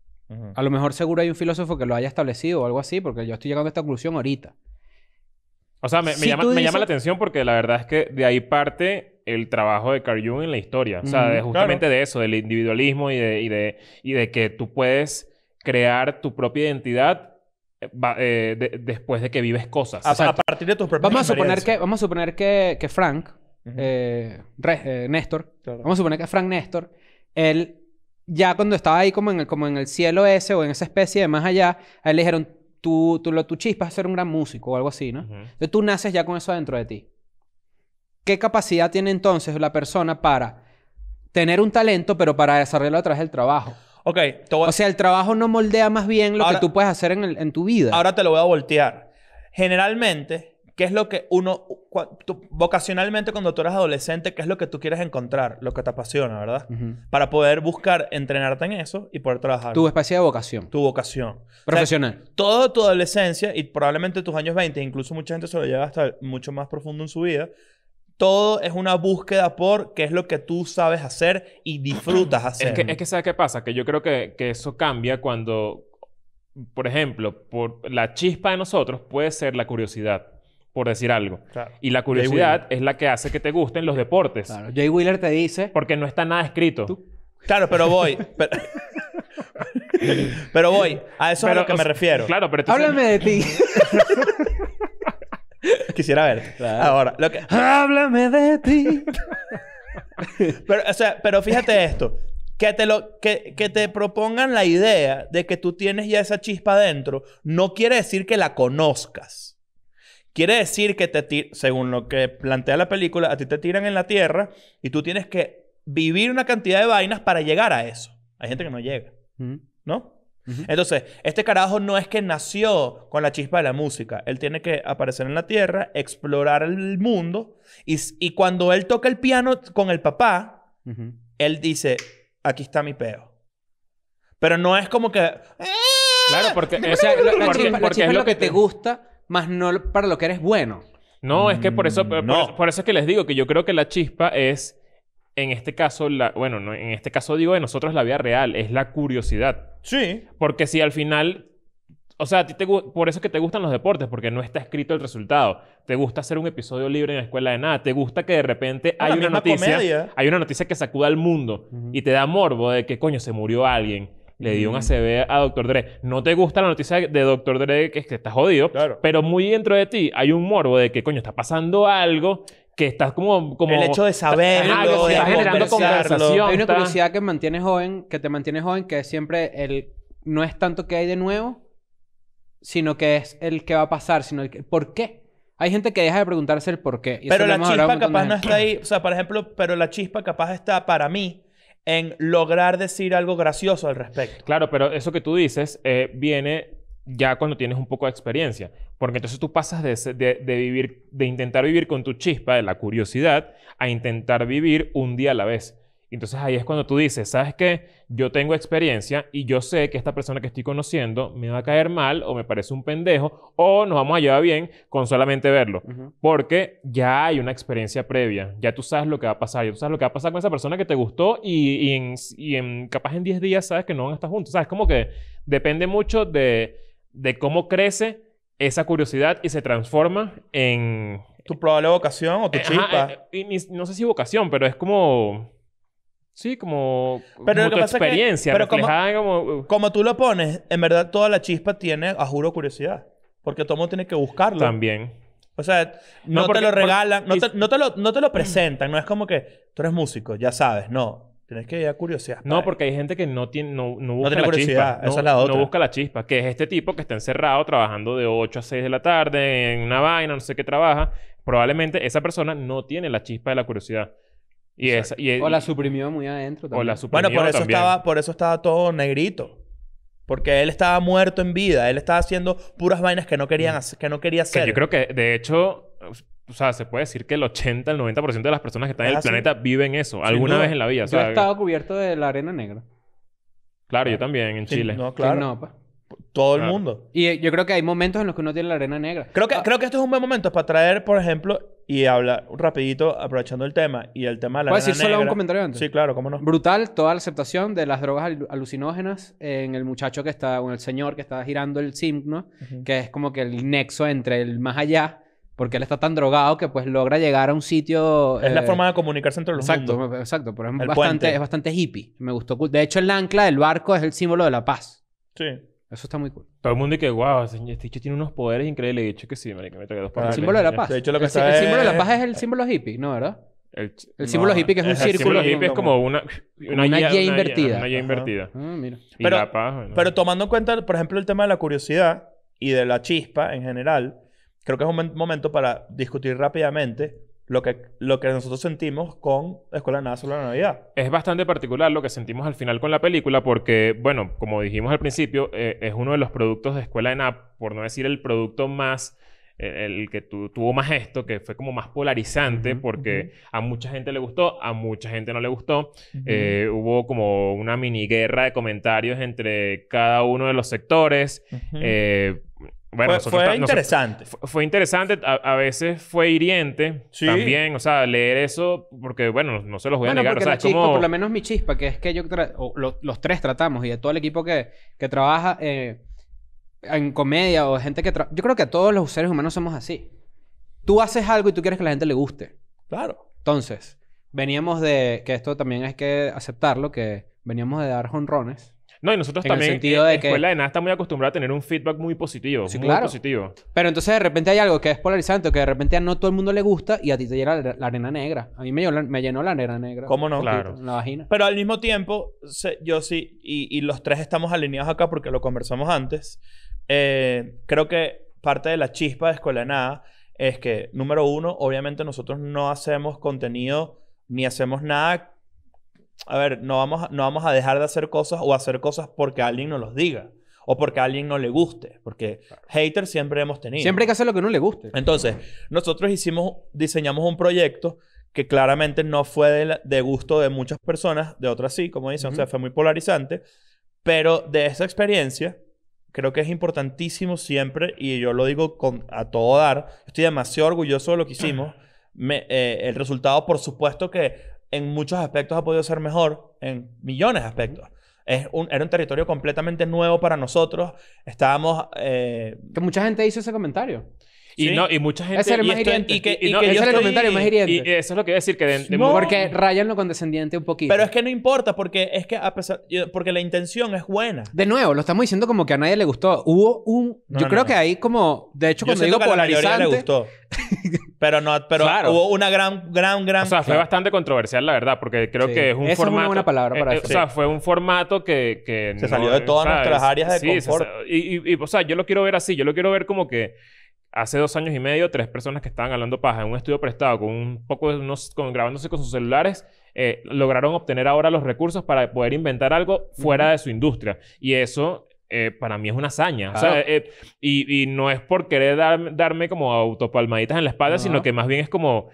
S3: A lo mejor seguro hay un filósofo que lo haya establecido o algo así, porque yo estoy llegando a esta conclusión ahorita.
S1: O sea, me, llama, la atención porque la verdad es que de ahí parte el trabajo de Carl Jung en la historia. O sea, justamente de eso, del individualismo y y de, y de que tú puedes crear tu propia identidad eh, eh, después de que vives cosas. a partir de tus vamos a suponer
S3: que Vamos a suponer que, Frank, eh, Néstor, vamos a suponer que Frank Néstor, él ya cuando estaba ahí como en el, como en el cielo ese o en esa especie de más allá, a él le dijeron, tú, chispas a ser un gran músico o algo así, ¿no? Entonces tú naces ya con eso dentro de ti. ¿Qué capacidad tiene entonces la persona para tener un talento, pero para desarrollarlo a través del trabajo? Ok, O sea, el trabajo no moldea más bien lo que tú puedes hacer en,
S2: tu vida. Ahora te lo voy a voltear. Generalmente, ¿qué es lo que uno... vocacionalmente, cuando tú eres adolescente, ¿qué es lo que tú quieres encontrar? Lo que te apasiona, ¿verdad? Para poder buscar, entrenarte en eso y poder trabajar. Tu
S3: especie de vocación. Tu vocación. Profesional.
S2: Todo toda tu adolescencia y probablemente tus años 20, incluso mucha gente se lo lleva hasta mucho más profundo en su vida todo es una búsqueda por qué es lo que tú sabes hacer y disfrutas hacer. Es que, es
S1: que ¿sabes qué pasa? Que yo creo que, eso cambia cuando, por ejemplo, por la chispa de nosotros puede ser la curiosidad por decir algo. Y la curiosidad es la que hace que te gusten los deportes. Claro. Jay Wheeler te dice... Porque no está nada escrito. Claro, pero voy. [LAUGHS] Pero... voy.
S2: A eso es a lo que me refiero. Claro, pero... Háblame
S3: de ti. [LAUGHS]
S2: [LAUGHS] Quisiera verte. Ahora, lo que...
S3: Háblame de ti.
S2: [LAUGHS] pero, o sea, pero fíjate esto. Que te, lo, que, te propongan la idea de que tú tienes ya esa chispa dentro, no quiere decir que la conozcas. Quiere decir que te, según lo que plantea la película, a ti te tiran en la tierra y tú tienes que vivir una cantidad de vainas para llegar a eso. Hay gente que no llega, ¿no? Entonces, este carajo no es que nació con la chispa de la música. Él tiene que aparecer en la tierra, explorar el mundo. Y, cuando él toca el piano con el papá, él dice: Aquí está mi peo. Pero no es como que. Claro, porque, es, lo que, te, gusta, más no para lo que eres bueno.
S1: No, es que por eso, mm, por, eso es que les digo que yo creo que la chispa es en este caso, la, bueno, no, en este caso digo de nosotros la vida real, es la curiosidad. Sí. Porque si al final, o sea, a ti te, por eso es que te gustan los deportes, porque no está escrito el resultado. Te gusta hacer un episodio libre en la escuela de nada, te gusta que de repente hay una noticia, hay una noticia que sacuda al mundo y te da morbo de que coño se murió alguien. Le dio un ACV a Dr. Dre. No te gusta la noticia de Dr. Dre, que es que estás jodido. Claro. Pero muy dentro de ti hay un morbo de que, coño, está pasando algo que estás como, como... El hecho de saberlo, de generando conversación. Hay una curiosidad que
S3: mantiene joven, que te mantiene joven, que es siempre el... No es tanto que hay de nuevo, sino que es el que va a pasar, sino el ¿Por qué? Hay gente que deja de preguntarse el por qué. pero la chispa capaz no está ahí.
S2: O sea, por ejemplo, pero la chispa capaz está para mí en
S1: lograr decir algo gracioso al respecto. Claro, pero eso que tú dices eh, viene ya cuando tienes un poco de experiencia. Porque entonces tú pasas de, vivir, de intentar vivir con tu chispa de la curiosidad a intentar vivir un día a la vez. Entonces ahí es cuando tú dices, ¿sabes qué? Yo tengo experiencia y yo sé que esta persona que estoy conociendo me va a caer mal o me parece un pendejo o nos vamos a llevar bien con solamente verlo. Porque ya hay una experiencia previa, ya tú sabes lo que va a pasar, ya tú sabes lo que va a pasar con esa persona que te gustó y, en, capaz en 10 días sabes que no van a estar juntos. ¿Sabes? como que depende mucho de de cómo crece esa curiosidad y se transforma en... Tu probable vocación o tu eh, chispa. Eh, y no sé si vocación, pero es como... Sí, como, pero tu experiencia pero como,
S2: uh. como, tú lo pones, en verdad
S1: toda la chispa tiene, a
S2: juro, curiosidad. Porque todo mundo tiene que buscarlo. También. O sea, no, te lo regalan, no, te, lo, no te lo presentan. No es como que tú eres músico, ya sabes. No, es que ir curiosidad.
S1: No, porque hay gente que no tiene, no, no busca no la curiosidad. Esa es la otra. No busca la chispa. Que es este tipo que está encerrado trabajando de 8 a 6 de la tarde en una vaina, no sé qué trabaja. Probablemente esa persona no tiene la chispa de la curiosidad. Y esa, o la suprimió
S2: muy adentro también. O la suprimió bueno, por eso, Estaba, por eso estaba todo negrito.
S1: Porque él estaba muerto en vida. Él estaba
S2: haciendo puras vainas que no, querían que no quería hacer. yo creo
S1: que, de hecho, o sea, se puede decir que el 80, el 90% de las personas que están en el ah, planeta viven eso alguna vez en la vida. Yo he estado
S2: cubierto de la arena negra.
S1: Claro, yo también, en Chile. No, claro. Todo el mundo.
S3: Y eh,
S2: yo creo que hay momentos en los que uno tiene la arena negra. Creo que, esto ah. creo que esto es un buen momento para traer, por ejemplo, y hablar rapidito, aprovechando el tema, y el tema de la decir solo un comentario antes? Sí, claro, cómo no. Brutal toda la
S3: aceptación de las drogas alucinógenas en el muchacho que está, o en el señor que está girando el signo, que es como que el nexo entre el más allá porque él está tan drogado que pues logra llegar a un sitio... Es la eh, forma de comunicarse entre los exacto, mundos. Pues, exacto, pero es bastante, es bastante hippie. Me
S1: gustó. De hecho, el ancla del barco es el símbolo de la paz. Sí. Eso está muy cool. Todo el mundo dice, wow, este chico tiene unos poderes increíbles. De hecho, que sí, me toca dos palabras. Ah, el símbolo de la paz. el, el, símbolo de la paz
S2: es el símbolo hippie, ¿no, verdad?
S1: El, símbolo hippie que es, un círculo. El símbolo hippie es como una, una, una, guía, invertida. Una guía invertida. Ah, mira. Y la paz, pero
S2: tomando en cuenta, por ejemplo, el tema de la curiosidad y de la chispa en general creo que es un momento para discutir rápidamente
S1: lo que, lo que nosotros sentimos con Escuela de Nada sobre la Navidad. Es bastante particular lo que sentimos al final con la película porque, bueno, como dijimos al principio, eh, es uno de los productos de Escuela de Nada, por no decir el producto más... Eh, el que tuvo más esto, que fue como más polarizante, porque a mucha gente le gustó, a mucha gente no le gustó. Eh, hubo como una mini guerra de comentarios entre cada uno de los sectores. Eh, bueno, fue, interesante. fue, interesante, a, veces fue hiriente también, o sea, leer eso, porque bueno, no, se los voy a negar. O sea, es chispa, como... por lo
S3: menos mi chispa, que es que yo, los tres tratamos y de todo el equipo que, que trabaja eh, en comedia o gente que Yo creo que todos los seres humanos somos así. Tú haces algo y tú quieres que la gente le guste. Claro. Entonces, veníamos de, que esto también hay que aceptarlo, que veníamos de dar jonrones
S1: no, y nosotros también. En el sentido eh, de que. escuela de nada está muy acostumbrada a tener un feedback muy positivo. Sí, muy claro. positivo.
S3: Pero entonces de repente hay algo que es polarizante, que de repente a no todo el mundo le gusta y a ti te llena la, arena negra. A mí me, llenó, me llenó la arena
S2: negra. ¿Cómo no? Claro. La vagina. Pero al mismo tiempo, yo sí, y, los tres estamos alineados acá porque lo conversamos antes. Eh, creo que parte de la chispa de escuela de nada es que, número uno, obviamente nosotros no hacemos contenido ni hacemos nada a ver, no vamos, no vamos a dejar de hacer cosas o hacer cosas porque alguien nos los diga o porque a alguien no le guste, porque hater haters siempre hemos tenido. Siempre hay que hacer lo que no le guste. Entonces, nosotros hicimos, diseñamos un proyecto que claramente no fue de, gusto de muchas personas, de otras sí, como dicen, o sea, fue muy polarizante, pero de esa experiencia creo que es importantísimo siempre, y yo lo digo con, a todo dar, estoy demasiado orgulloso de lo que hicimos. [CLEARS THROAT] Eh, el resultado, por supuesto que en muchos aspectos ha podido ser mejor, en millones de aspectos. Es un, era un territorio completamente nuevo para nosotros. Estábamos... Eh, que mucha gente hizo ese comentario.
S1: Y, no, y mucha gente... Ese es el más hiriente. es el comentario más hiriente. Y eso es lo que voy a decir, que... Porque
S2: rayan lo condescendiente un poquito. Pero
S1: es que no importa, porque es
S2: que a pesar... Porque la intención es buena.
S3: De nuevo, lo estamos diciendo como que a nadie le gustó. Hubo un... yo creo que ahí como... De hecho, yo cuando digo polarizante... le gustó.
S1: [LAUGHS] pero no... Pero hubo una gran, gran, gran... O sea, fue bastante controversial, la verdad. Porque creo que es un formato... es una palabra eh, para eh, O sea, fue un formato que... que se salió de todas nuestras áreas de confort. y, o sea, yo lo quiero ver así. Yo lo quiero ver como que hace dos años y medio, tres personas que estaban hablando paja en un estudio prestado con un poco grabándose con sus celulares, eh, lograron obtener ahora los recursos para poder inventar algo fuera de su industria. Y eso eh, para mí es una hazaña. Eh, y, no es por querer darme como autopalmaditas en la espalda, sino que más bien es como...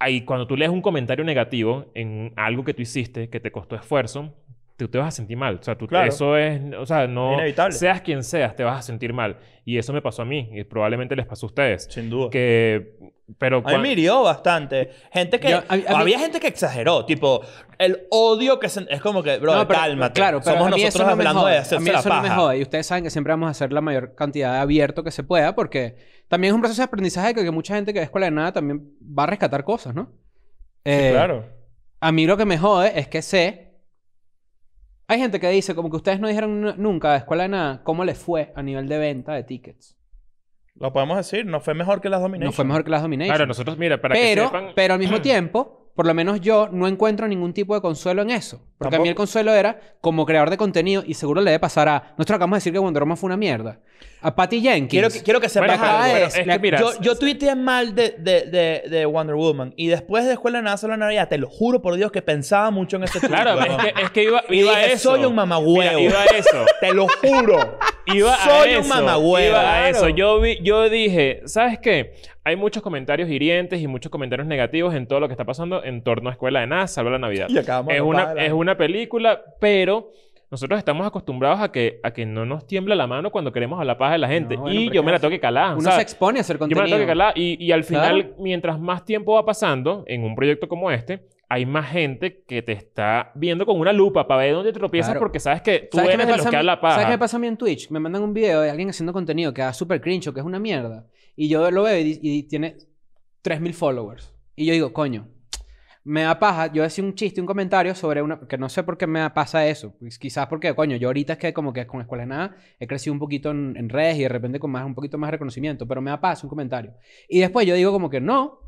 S1: Ahí, cuando tú lees un comentario negativo en algo que tú hiciste, que te costó esfuerzo, tú te vas a sentir mal. O sea, tú, eso es, o sea, no... Seas quien seas, te vas a sentir mal. Y eso me pasó a mí y probablemente les pasó a ustedes. Sin duda. Que... Pero... A me
S2: bastante. Gente que... había gente
S1: que exageró. Tipo, el odio que... Se, es
S2: como que, bro, cálmate. Claro, pero Somos nosotros eso no me jode. de a mí eso No me jode.
S3: Y ustedes saben que siempre vamos a hacer la mayor cantidad de abierto que se pueda porque también es un proceso de aprendizaje que, mucha gente que es escuela de nada también va a rescatar cosas, ¿no? Eh, claro. A mí lo que me jode es que sé hay gente que dice, como que ustedes no dijeron nunca de escuela de nada, ¿cómo les fue a nivel de venta de tickets?
S2: Lo podemos decir, no fue mejor que las Dominations. No fue mejor que las Dominations. Pero nosotros, mira,
S3: para pero, que sepan... Pero al mismo tiempo, por lo menos yo no encuentro ningún tipo de consuelo en eso. Porque a mí el consuelo era, como creador de contenido, y seguro le debe pasar a... Nosotros acabamos de decir que Wonder Woman fue una mierda. A Patty Jenkins. Quiero que, quiero que sepas
S2: yo, tuiteé mal de, Wonder Woman. Y después de Escuela de Nada la Navidad, te lo juro por Dios que pensaba mucho en ese [LAUGHS] Claro, es,
S1: que, iba, a eso. Soy un mamagüevo. [LAUGHS]
S2: te lo juro. soy un mamagüevo. Iba a eso.
S1: Yo, vi, yo dije, ¿sabes qué? Hay muchos comentarios hirientes y muchos comentarios negativos en todo lo que está pasando en torno a Escuela de Nada, la Navidad. acabamos es, una, es ¿eh? una película, pero nosotros estamos acostumbrados a que, a que no nos tiembla la mano cuando queremos la paja de la gente. y yo me la toque que Uno se expone a hacer contenido. Yo me la toque que Y, al final, mientras más tiempo va pasando en un proyecto como este, hay más gente que te está viendo con una lupa para ver dónde te tropiezas porque sabes que tú eres de los que paja. ¿Sabes qué me
S3: pasa a mí en Twitch? Me mandan un video de alguien haciendo contenido que da súper cringe o que es una mierda. Y yo lo veo y, y tiene 3.000 followers. Y yo digo, coño, me da paja, yo decía un chiste, un comentario sobre una, que no sé por qué me pasa eso, pues quizás porque, coño, yo ahorita es que como que con Escuela Nada he crecido un poquito en, redes y de repente con más, un poquito más reconocimiento, pero me da paja, un comentario. Y después yo digo como que no,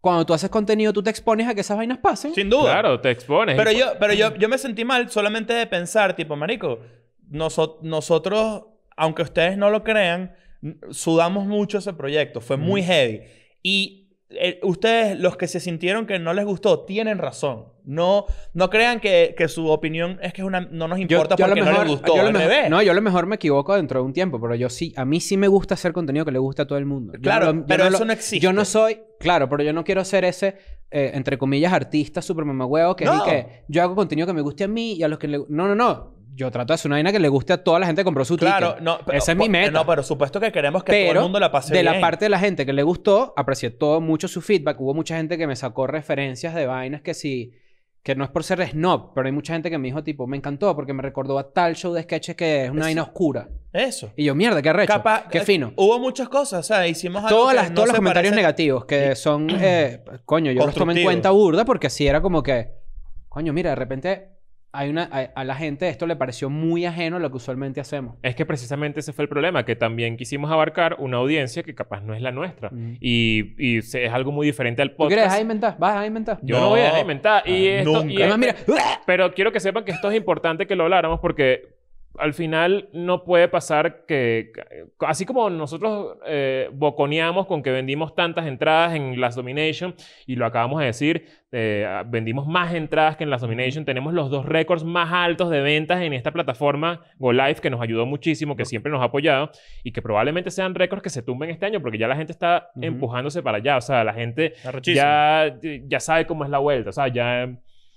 S2: cuando tú haces contenido, tú te expones a que esas vainas pasen. Sin duda. Claro, te
S1: expones. Pero yo, pero yo,
S2: yo me sentí mal solamente de pensar, tipo, marico, nosotros, aunque ustedes no lo crean, sudamos mucho ese proyecto. Fue muy mm. heavy. Y eh, ustedes, los que se sintieron que no les gustó, tienen razón. No, no crean que, que su opinión es que es una, no nos importa porque no les gustó. Yo
S3: no, yo a lo mejor me equivoco dentro de un tiempo, pero yo sí, a mí sí me gusta hacer contenido que le gusta a todo el mundo. Claro, pero eso no existe. Yo no soy, claro, pero yo no quiero ser ese, eh, entre comillas, artista super mamahuevo que que yo hago contenido que me guste a mí y a los que le. No, no, no yo trato de hacer una vaina que le guste a toda la gente que compró su claro, ticket. Claro, no,
S2: pero, es mi meta. No, pero supuesto que queremos que todo el mundo la pase de bien. De la parte
S3: de la gente que le gustó, aprecié todo mucho su feedback. Hubo mucha gente que me sacó referencias de vainas que sí, que no es por ser snob, pero hay mucha gente que me dijo, tipo, me encantó porque me recordó a tal show de sketches que es una vaina oscura. Eso. Y yo, mierda, qué recho. Capaz, qué eh, fino.
S2: Hubo muchas cosas, o sea, hicimos Todas todos los comentarios
S3: negativos que son, eh, coño, yo los tomé en cuenta burda porque así era como que, coño, mira, de repente una, a, la gente esto le pareció muy ajeno a lo que usualmente hacemos.
S1: Es que precisamente ese fue el problema, que también quisimos abarcar una audiencia que capaz no es la nuestra. Mm. Y, es algo muy diferente al podcast. ¿Tú quieres dejar
S3: de a inventar? Yo no, voy a dejar
S1: inventar. y ah, esto, nunca. Pero quiero que sepan que esto es importante que lo habláramos porque al final no puede pasar que, así como nosotros eh, boconeamos con que vendimos tantas entradas en Last Domination, y lo acabamos de decir, eh, vendimos más entradas que en Last Domination, tenemos los dos récords más altos de ventas en esta plataforma GoLive, que nos ayudó muchísimo, que siempre nos ha apoyado, y que probablemente sean récords que se tumben este año, porque ya la gente está empujándose para allá, o sea, la gente ya, ya sabe cómo es la vuelta, o sea, ya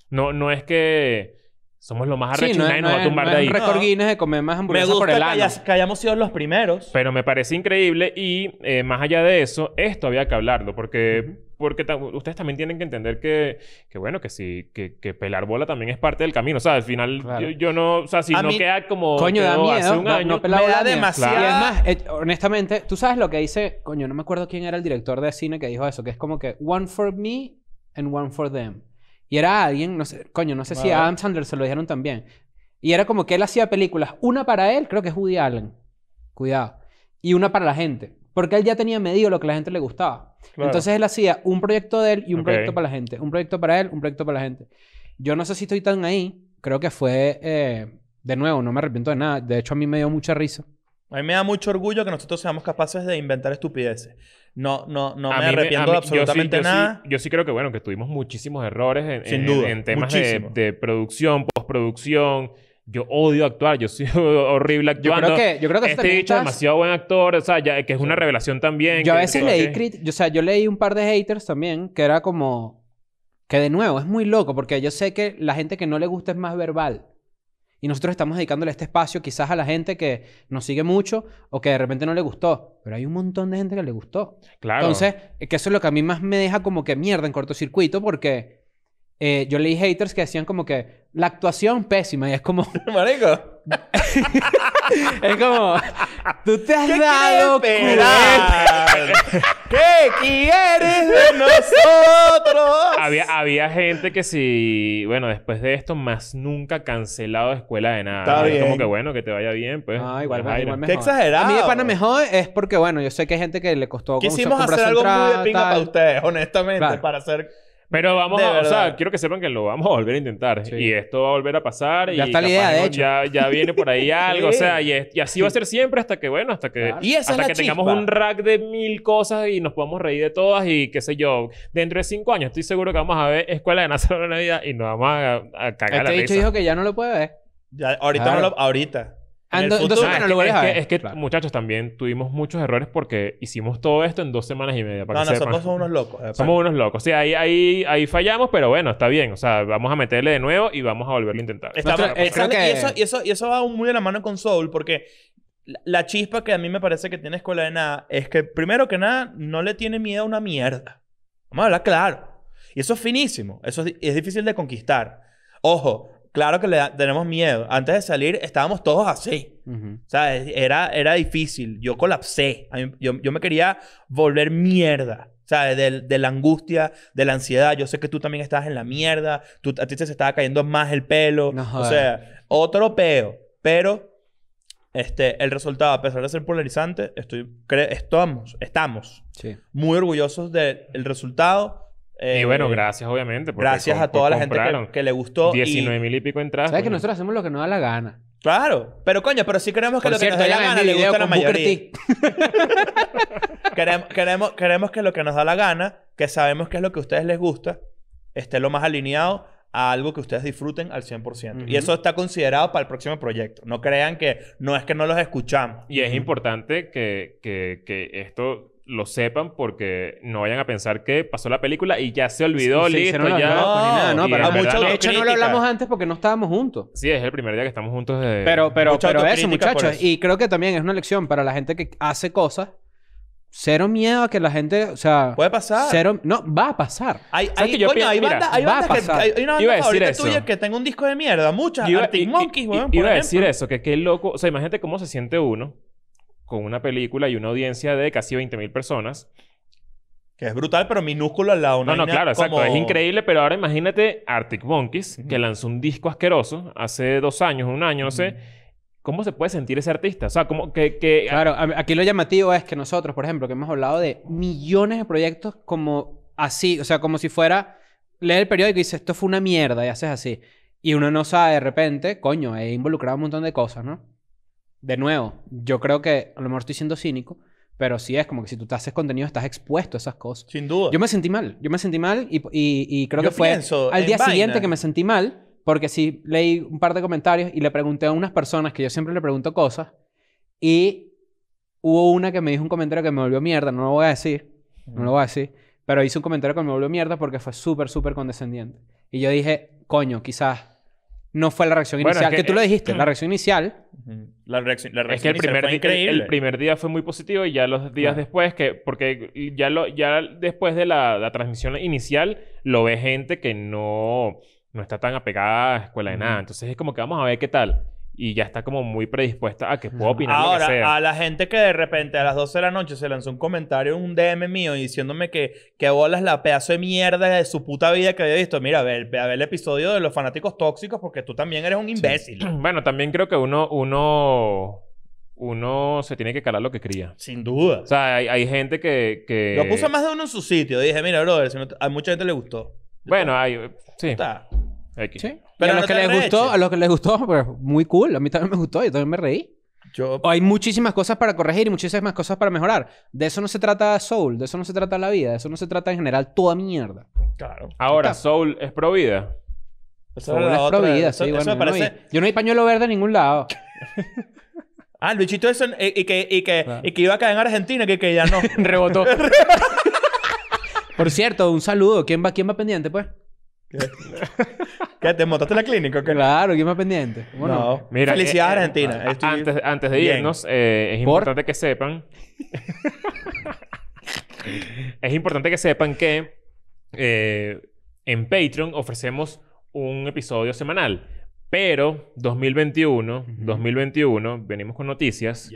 S1: no, no es que somos los más arrechos y nos va a tumbar no, de ahí. récord de comer más hamburguesas por el año. Que, que, hayamos sido los primeros. Pero me parece increíble y eh, más allá de eso, esto había que hablarlo porque porque ustedes también tienen que entender que, que bueno, que sí, que, que, pelar bola también es parte del camino. O sea, al final yo, no, o sea, si no queda como coño, da miedo, hace un año, no me da demasiado. Y es más,
S3: eh, honestamente, tú sabes lo que dice, coño, no me acuerdo quién era el director de cine que dijo eso, que es como que one for me and one for them. Y era alguien, no sé, coño, no sé si a Adam Sandler se lo dijeron también. Y era como que él hacía películas, una para él, creo que es Woody Allen, cuidado, y una para la gente, porque él ya tenía medido lo que la gente le gustaba. Entonces él hacía un proyecto de él y un proyecto para la gente, un proyecto para él, un proyecto para la gente. Yo no sé si estoy tan ahí,
S2: creo que fue, eh, de nuevo, no me arrepiento de nada, de hecho a mí me dio mucha risa. A mí me da mucho orgullo que nosotros seamos capaces de inventar estupideces. No, no, no me arrepiento absolutamente nada.
S1: yo sí creo que, bueno, que tuvimos muchísimos errores en, en temas de, producción, postproducción. Yo odio actuar, yo soy [LAUGHS] horrible actuando. Yo creo que, yo creo que este hecho es demasiado buen actor, o sea, que es una revelación también. Yo a veces leí,
S3: o sea, yo leí un par de haters también, que era como, que de nuevo, es muy loco, porque yo sé que la gente que no le gusta es más verbal. Y nosotros estamos dedicándole este espacio quizás a la gente que nos sigue mucho o que de repente no le gustó. Pero hay un montón de gente que le gustó. Claro. Entonces, eh, que eso es lo que a mí más me deja como que mierda en cortocircuito porque eh, yo leí haters que decían como que la actuación pésima y es como... [LAUGHS]
S2: Marico.
S3: [LAUGHS] es como...
S2: Tú te has dado cuenta. ¿Qué quieres de nosotros?
S1: Había, había gente que si... bueno, después de esto, más nunca cancelado escuela de nada. Está bien. Como que bueno, que te vaya bien, pues. Ah, igual, Qué exagerado. A mí de pana mejor es porque, bueno, yo sé que hay gente que le costó... Quisimos hacer algo muy de pinga para ustedes, honestamente, para hacer pero vamos a, o sea, quiero que sepan que lo vamos a volver a intentar. Y esto va a volver a pasar. Ya y está la idea, de Ya, viene por ahí [LAUGHS] algo, o sea, y, así va a ser siempre hasta que, bueno, hasta que, hasta que tengamos un rack de mil cosas y nos podamos reír de todas y qué sé yo. Dentro de cinco años estoy seguro que vamos a ver Escuela de Nazaret la Navidad y nos vamos a, cagar la risa. dijo que
S3: ya no lo puede ver. Ya, ahorita no lo, ahorita entonces, es,
S1: que, es que, muchachos, también tuvimos muchos errores porque hicimos todo esto en dos semanas y media. Para no, nosotros somos unos locos. Eh, somos unos locos. Sí, ahí, ahí, ahí fallamos, pero bueno, está bien. O sea, vamos a meterle de nuevo y vamos a volverlo a intentar. creo que...
S2: y, eso, y, eso, va muy de la mano con Soul porque la, chispa que a mí me parece que tiene Escuela de Nada es que, primero que nada, no le tiene miedo a una mierda. Vamos a hablar claro. Y eso es finísimo. Eso es difícil de conquistar. Ojo, Claro que le tenemos miedo. Antes de salir estábamos todos así. O sea, era, era difícil. Yo colapsé. yo, me quería volver mierda. O sea, de, la angustia, de la ansiedad. Yo sé que tú también estás en la mierda. Tú, a ti te se estaba cayendo más el pelo. o sea, otro peo. Pero este, el resultado, a pesar de ser polarizante, estoy, estamos, estamos muy orgullosos del resultado y bueno, eh, gracias obviamente. Gracias a toda la gente que, le gustó. 19 mil y,
S1: pico entradas. Sabes que
S3: nosotros hacemos lo que nos da la gana. Claro,
S2: pero coño, pero sí queremos
S1: que lo que nos da la gana le gusta a la mayoría.
S2: [LAUGHS] queremos, queremos, queremos que lo que nos da la gana, que sabemos que es lo que a ustedes les gusta, esté lo más alineado a algo que ustedes disfruten al 100%. Y eso está considerado para el próximo proyecto. No crean que no es que no los escuchamos. Y es
S1: importante que, que esto lo sepan porque no vayan a pensar que pasó la película y ya se olvidó, listo, ya. No, no, no pero mucho, de hecho no lo hablamos
S3: antes porque no estábamos juntos.
S1: Sí, es el primer día que estamos juntos de Pero pero pero eso, muchachos,
S3: y creo que también es una lección para la gente que hace cosas Cero miedo a que la gente, o sea... Puede pasar. Cero... No, va a pasar. Hay, hay, que yo coño, hay, hay va hay una banda tuya
S1: que tengo un disco de mierda. Muchas. Arctic Monkeys, Iba a decir eso. Que qué loco... O sea, imagínate cómo se siente uno con una película y una audiencia de casi 20.000 personas. Que es brutal, pero minúsculo al
S2: lado. No, no, no claro, exacto. Es increíble,
S1: pero ahora imagínate Arctic Monkeys, que lanzó un disco asqueroso hace dos años, un año, no sé. ¿Cómo se puede sentir ese artista? O sea, como que, que... Claro,
S3: aquí lo llamativo es que nosotros, por ejemplo, que hemos hablado de millones de proyectos como así, o sea, como si fuera leer el periódico y dice esto fue una mierda, y haces así. Y uno no sabe de repente, coño, he involucrado un montón de cosas, ¿no? de nuevo, yo creo que a lo mejor estoy siendo cínico, pero sí es como que si tú te haces contenido estás expuesto a esas cosas. Sin duda. Yo me sentí mal, yo me sentí mal y, creo que fue al día siguiente que me sentí mal, porque si leí un par de comentarios y le pregunté a unas personas que yo siempre le pregunto cosas y hubo una que me dijo un comentario que me volvió mierda, no lo voy a decir, no lo voy a decir, pero hice un comentario que me volvió mierda porque fue súper, súper condescendiente. Y yo dije, coño, quizás no fue la reacción inicial, que, tú lo dijiste, la [CLEARS THROAT] reacción inicial
S1: la reacción, es que el primer, El, primer día fue muy positivo y ya los días después, que, porque ya, lo, ya después de la, transmisión inicial, lo ve gente que no, no está tan apegada a escuela de nada. Entonces es como que vamos a ver qué tal y ya está como muy predispuesta a que pueda opinar Ahora, lo que a la
S2: gente que de repente a las 12 de la noche se lanzó un comentario, en un DM mío diciéndome que, que bolas la pedazo de mierda de su puta vida que había visto. Mira, ve, ve a ver el episodio de los fanáticos tóxicos porque tú también
S1: eres un imbécil. [CLEARS THROAT] Bueno, también creo que uno, uno, uno se tiene que calar lo que cría. Sin duda. O sea, hay, gente que, Lo puso más de uno en su sitio. Dije, mira, brother,
S2: a mucha gente le gustó. Bueno, hay... Sí. Está. Sí. Pero a los que les gustó, a
S3: los que les gustó, pues muy cool. A mí también me gustó, y también me reí. Yo... Hay muchísimas cosas para corregir y muchísimas cosas para mejorar. De eso no se trata Soul, de eso no se trata la vida, de eso no se trata en general toda mierda.
S1: Claro. Ahora, Soul es pro vida. Soul es pro vida, soy eso,
S2: yo,
S3: no hay pañuelo verde en ningún lado.
S1: [LAUGHS] ah, Luisito eso eh, y, que,
S2: que, iba a caer en Argentina, que, que ya no. [LAUGHS] Rebotó. [LAUGHS] Por cierto, un saludo. ¿Quién va, quién va pendiente, pues? ¿Qué? ¿Te montaste la clínica? ¿Qué? Claro, yo
S3: más pendiente. Bueno, Felicidades, eh, eh, Argentina. antes, de irnos,
S1: eh, es importante que sepan. [LAUGHS] es importante que sepan que en Patreon ofrecemos un episodio semanal. Pero 2021, 2021, venimos con noticias.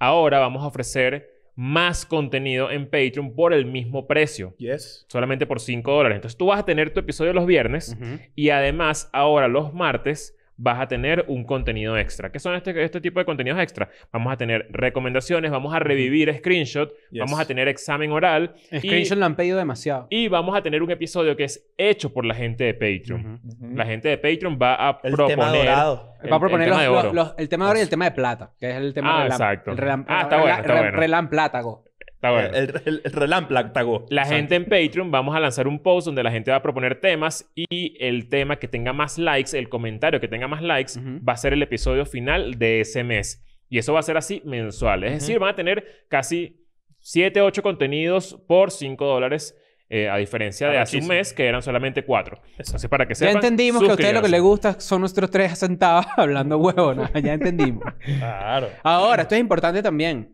S1: Ahora vamos a ofrecer más contenido en Patreon por el mismo precio. Yes. Solamente por 5 dólares. Entonces tú vas a tener tu episodio los viernes y además ahora los martes vas a tener un contenido extra. ¿Qué son este, este tipo de contenidos extra? Vamos a tener recomendaciones, vamos a revivir screenshot, vamos a tener examen oral. Screenshot lo han pedido demasiado. Y vamos a tener un episodio que es hecho por la gente de Patreon. La gente de Patreon va a proponer... va a proponer el, tema
S3: los, el tema de y el tema de plata, que es el tema ah, exacto. ah, está bueno, está bueno. Relan Plátago.
S1: El, relámpago. La gente en Patreon, vamos a lanzar un post donde la gente va a proponer temas y el tema que tenga más likes, el comentario que tenga más likes, va a ser el episodio final de ese mes. Y eso va a ser así mensual. Es decir, van a tener casi 7, 8 contenidos por 5 dólares. Eh, a diferencia ah, de hace un mes que eran solamente cuatro. para que sepan, Ya entendimos que a ustedes lo que les
S3: gusta son nuestros tres sentados [LAUGHS] hablando ¿no? Ya entendimos.
S1: claro.
S3: Ahora, esto es importante también.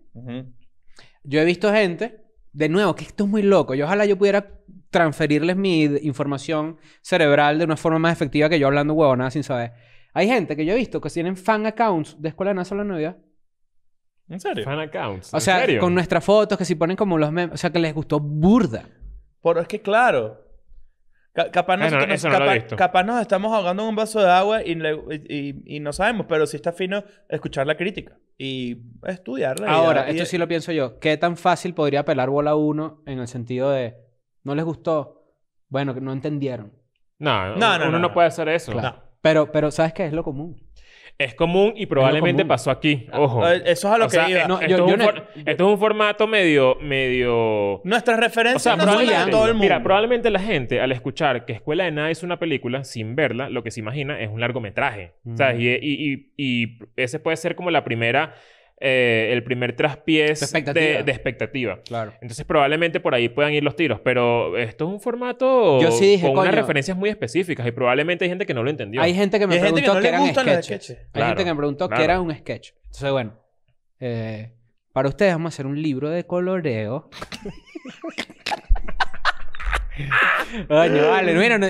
S3: Yo he visto gente, de nuevo, que esto es muy loco. Yo ojalá yo pudiera transferirles mi información cerebral de una forma más efectiva que yo hablando huevonada sin saber. Hay gente que yo he visto que tienen fan accounts de Escuela de NASA la Navidad.
S1: ¿En serio? Fan accounts. O sea, con
S3: nuestras fotos que si ponen como los memes. O sea, que les gustó burda.
S1: Pero es que claro,
S2: Capaz, nos, no, estamos ahogando en un vaso de agua y, no sabemos, pero si está fino escuchar la crítica y estudiarla.
S3: Ahora, esto sí lo pienso yo. ¿Qué tan fácil podría pelar bola uno en el sentido de no les gustó? Bueno, que no entendieron.
S1: No, no, no uno no, puede hacer eso.
S3: Pero, pero, ¿sabes qué? Es lo común.
S1: Es común y probablemente pasó aquí. Ah, ojo. Eh, eso es a lo que esto, es un formato medio... medio... Nuestras referencias o sea, son todo el mundo. Mira, probablemente la gente al escuchar que Escuela de Nada es una película, sin verla, lo que se imagina es un largometraje. O sea, mm. Y, y, y ese puede ser como la primera... Eh, el primer traspiés De, expectativa. Entonces probablemente por ahí puedan ir los tiros, pero esto es un formato con unas referencias muy específicas y probablemente hay gente que no lo entendió. Hay gente que me preguntó que, era
S3: un sketch Hay gente que me preguntó era un sketch. Entonces, bueno, eh, para ustedes vamos a hacer un libro de coloreo [LAUGHS]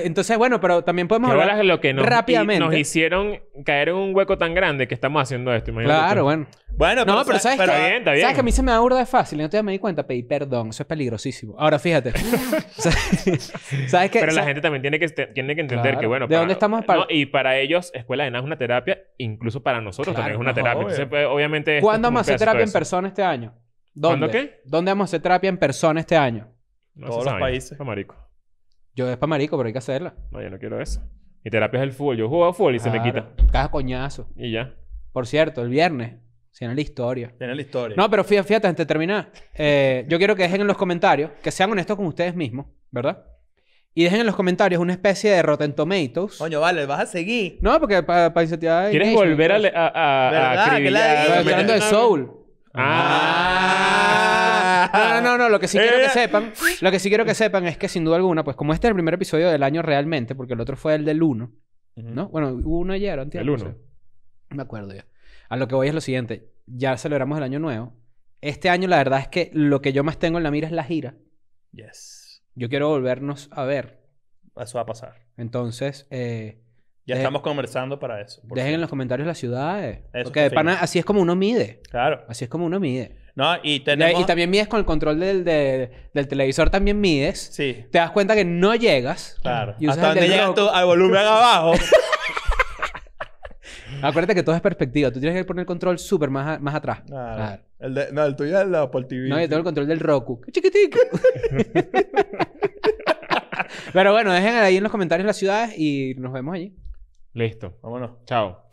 S3: entonces, bueno, pero también podemos hablar rápidamente. Nos
S1: hicieron caer en un hueco tan grande que estamos haciendo esto. claro, bueno. Bueno, pero, ¿sabes que, a mí
S3: se me da burda de fácil? Y no te me di cuenta, pedí perdón. Eso es peligrosísimo. Ahora, fíjate. [LAUGHS]
S1: ¿Sabes que, Pero la gente también tiene que, tiene que entender que, bueno... ¿De dónde estamos? y para ellos, Escuela de Nada es una terapia. Incluso para nosotros también es una terapia. Pues, obviamente... ¿Cuándo vamos a hacer terapia en
S3: persona este año? ¿Dónde? ¿Cuándo qué? ¿Dónde vamos a hacer terapia en persona este año? Todos los países. Es marico. Yo es para marico, pero hay que hacerla. No, yo no quiero eso. Mi terapia es el fútbol. Yo juego fútbol y se me quita. Cada coñazo. Y ya. Por cierto, el viernes. en la historia. en la historia. No, pero fíjate, fíjate antes de terminar. Eh, yo quiero que dejen en los comentarios, que sean honestos con ustedes mismos, ¿verdad? Y dejen en los comentarios una especie de Rotten Tomatoes. Coño, vale, vas a seguir. No, porque para pa, ¿Quieres volver pues. a,
S1: a, a, ¿Verdad? a, ¿Que la de Soul. Ah.
S3: Ah. No, no, no, Lo que sí quiero que eh. sepan, lo que sí quiero que sepan es que sin duda alguna, pues como este es el primer episodio del año realmente, porque el otro fue el del 1, ¿no? Bueno, hubo uno ayer, entiendes? El uno. Me acuerdo ya. A lo que voy es lo siguiente. Ya celebramos el año nuevo. Este año la verdad es que lo que yo más tengo en la mira es la gira.
S1: Yes.
S2: Yo quiero volvernos a ver. Eso va a pasar.
S3: Entonces, eh, ya estamos
S2: conversando para eso. Dejen
S3: en los comentarios las ciudades. porque así es como uno mide. Claro. Así es como uno mide.
S2: Y, también
S3: mides con el control del, televisor, también mides. Sí. Te das cuenta que no llegas. Claro. Y Hasta donde al volumen [LAUGHS] abajo.
S2: [LAUGHS]
S3: Acuérdate que todo es perspectiva. Tú tienes que poner el control súper más, atrás. no, el tuyo es el Apple TV. No, yo tengo el control del Roku. [LAUGHS] Pero bueno, dejen ahí en los comentarios las ciudades y nos vemos allí. Listo. Vámonos. Chao.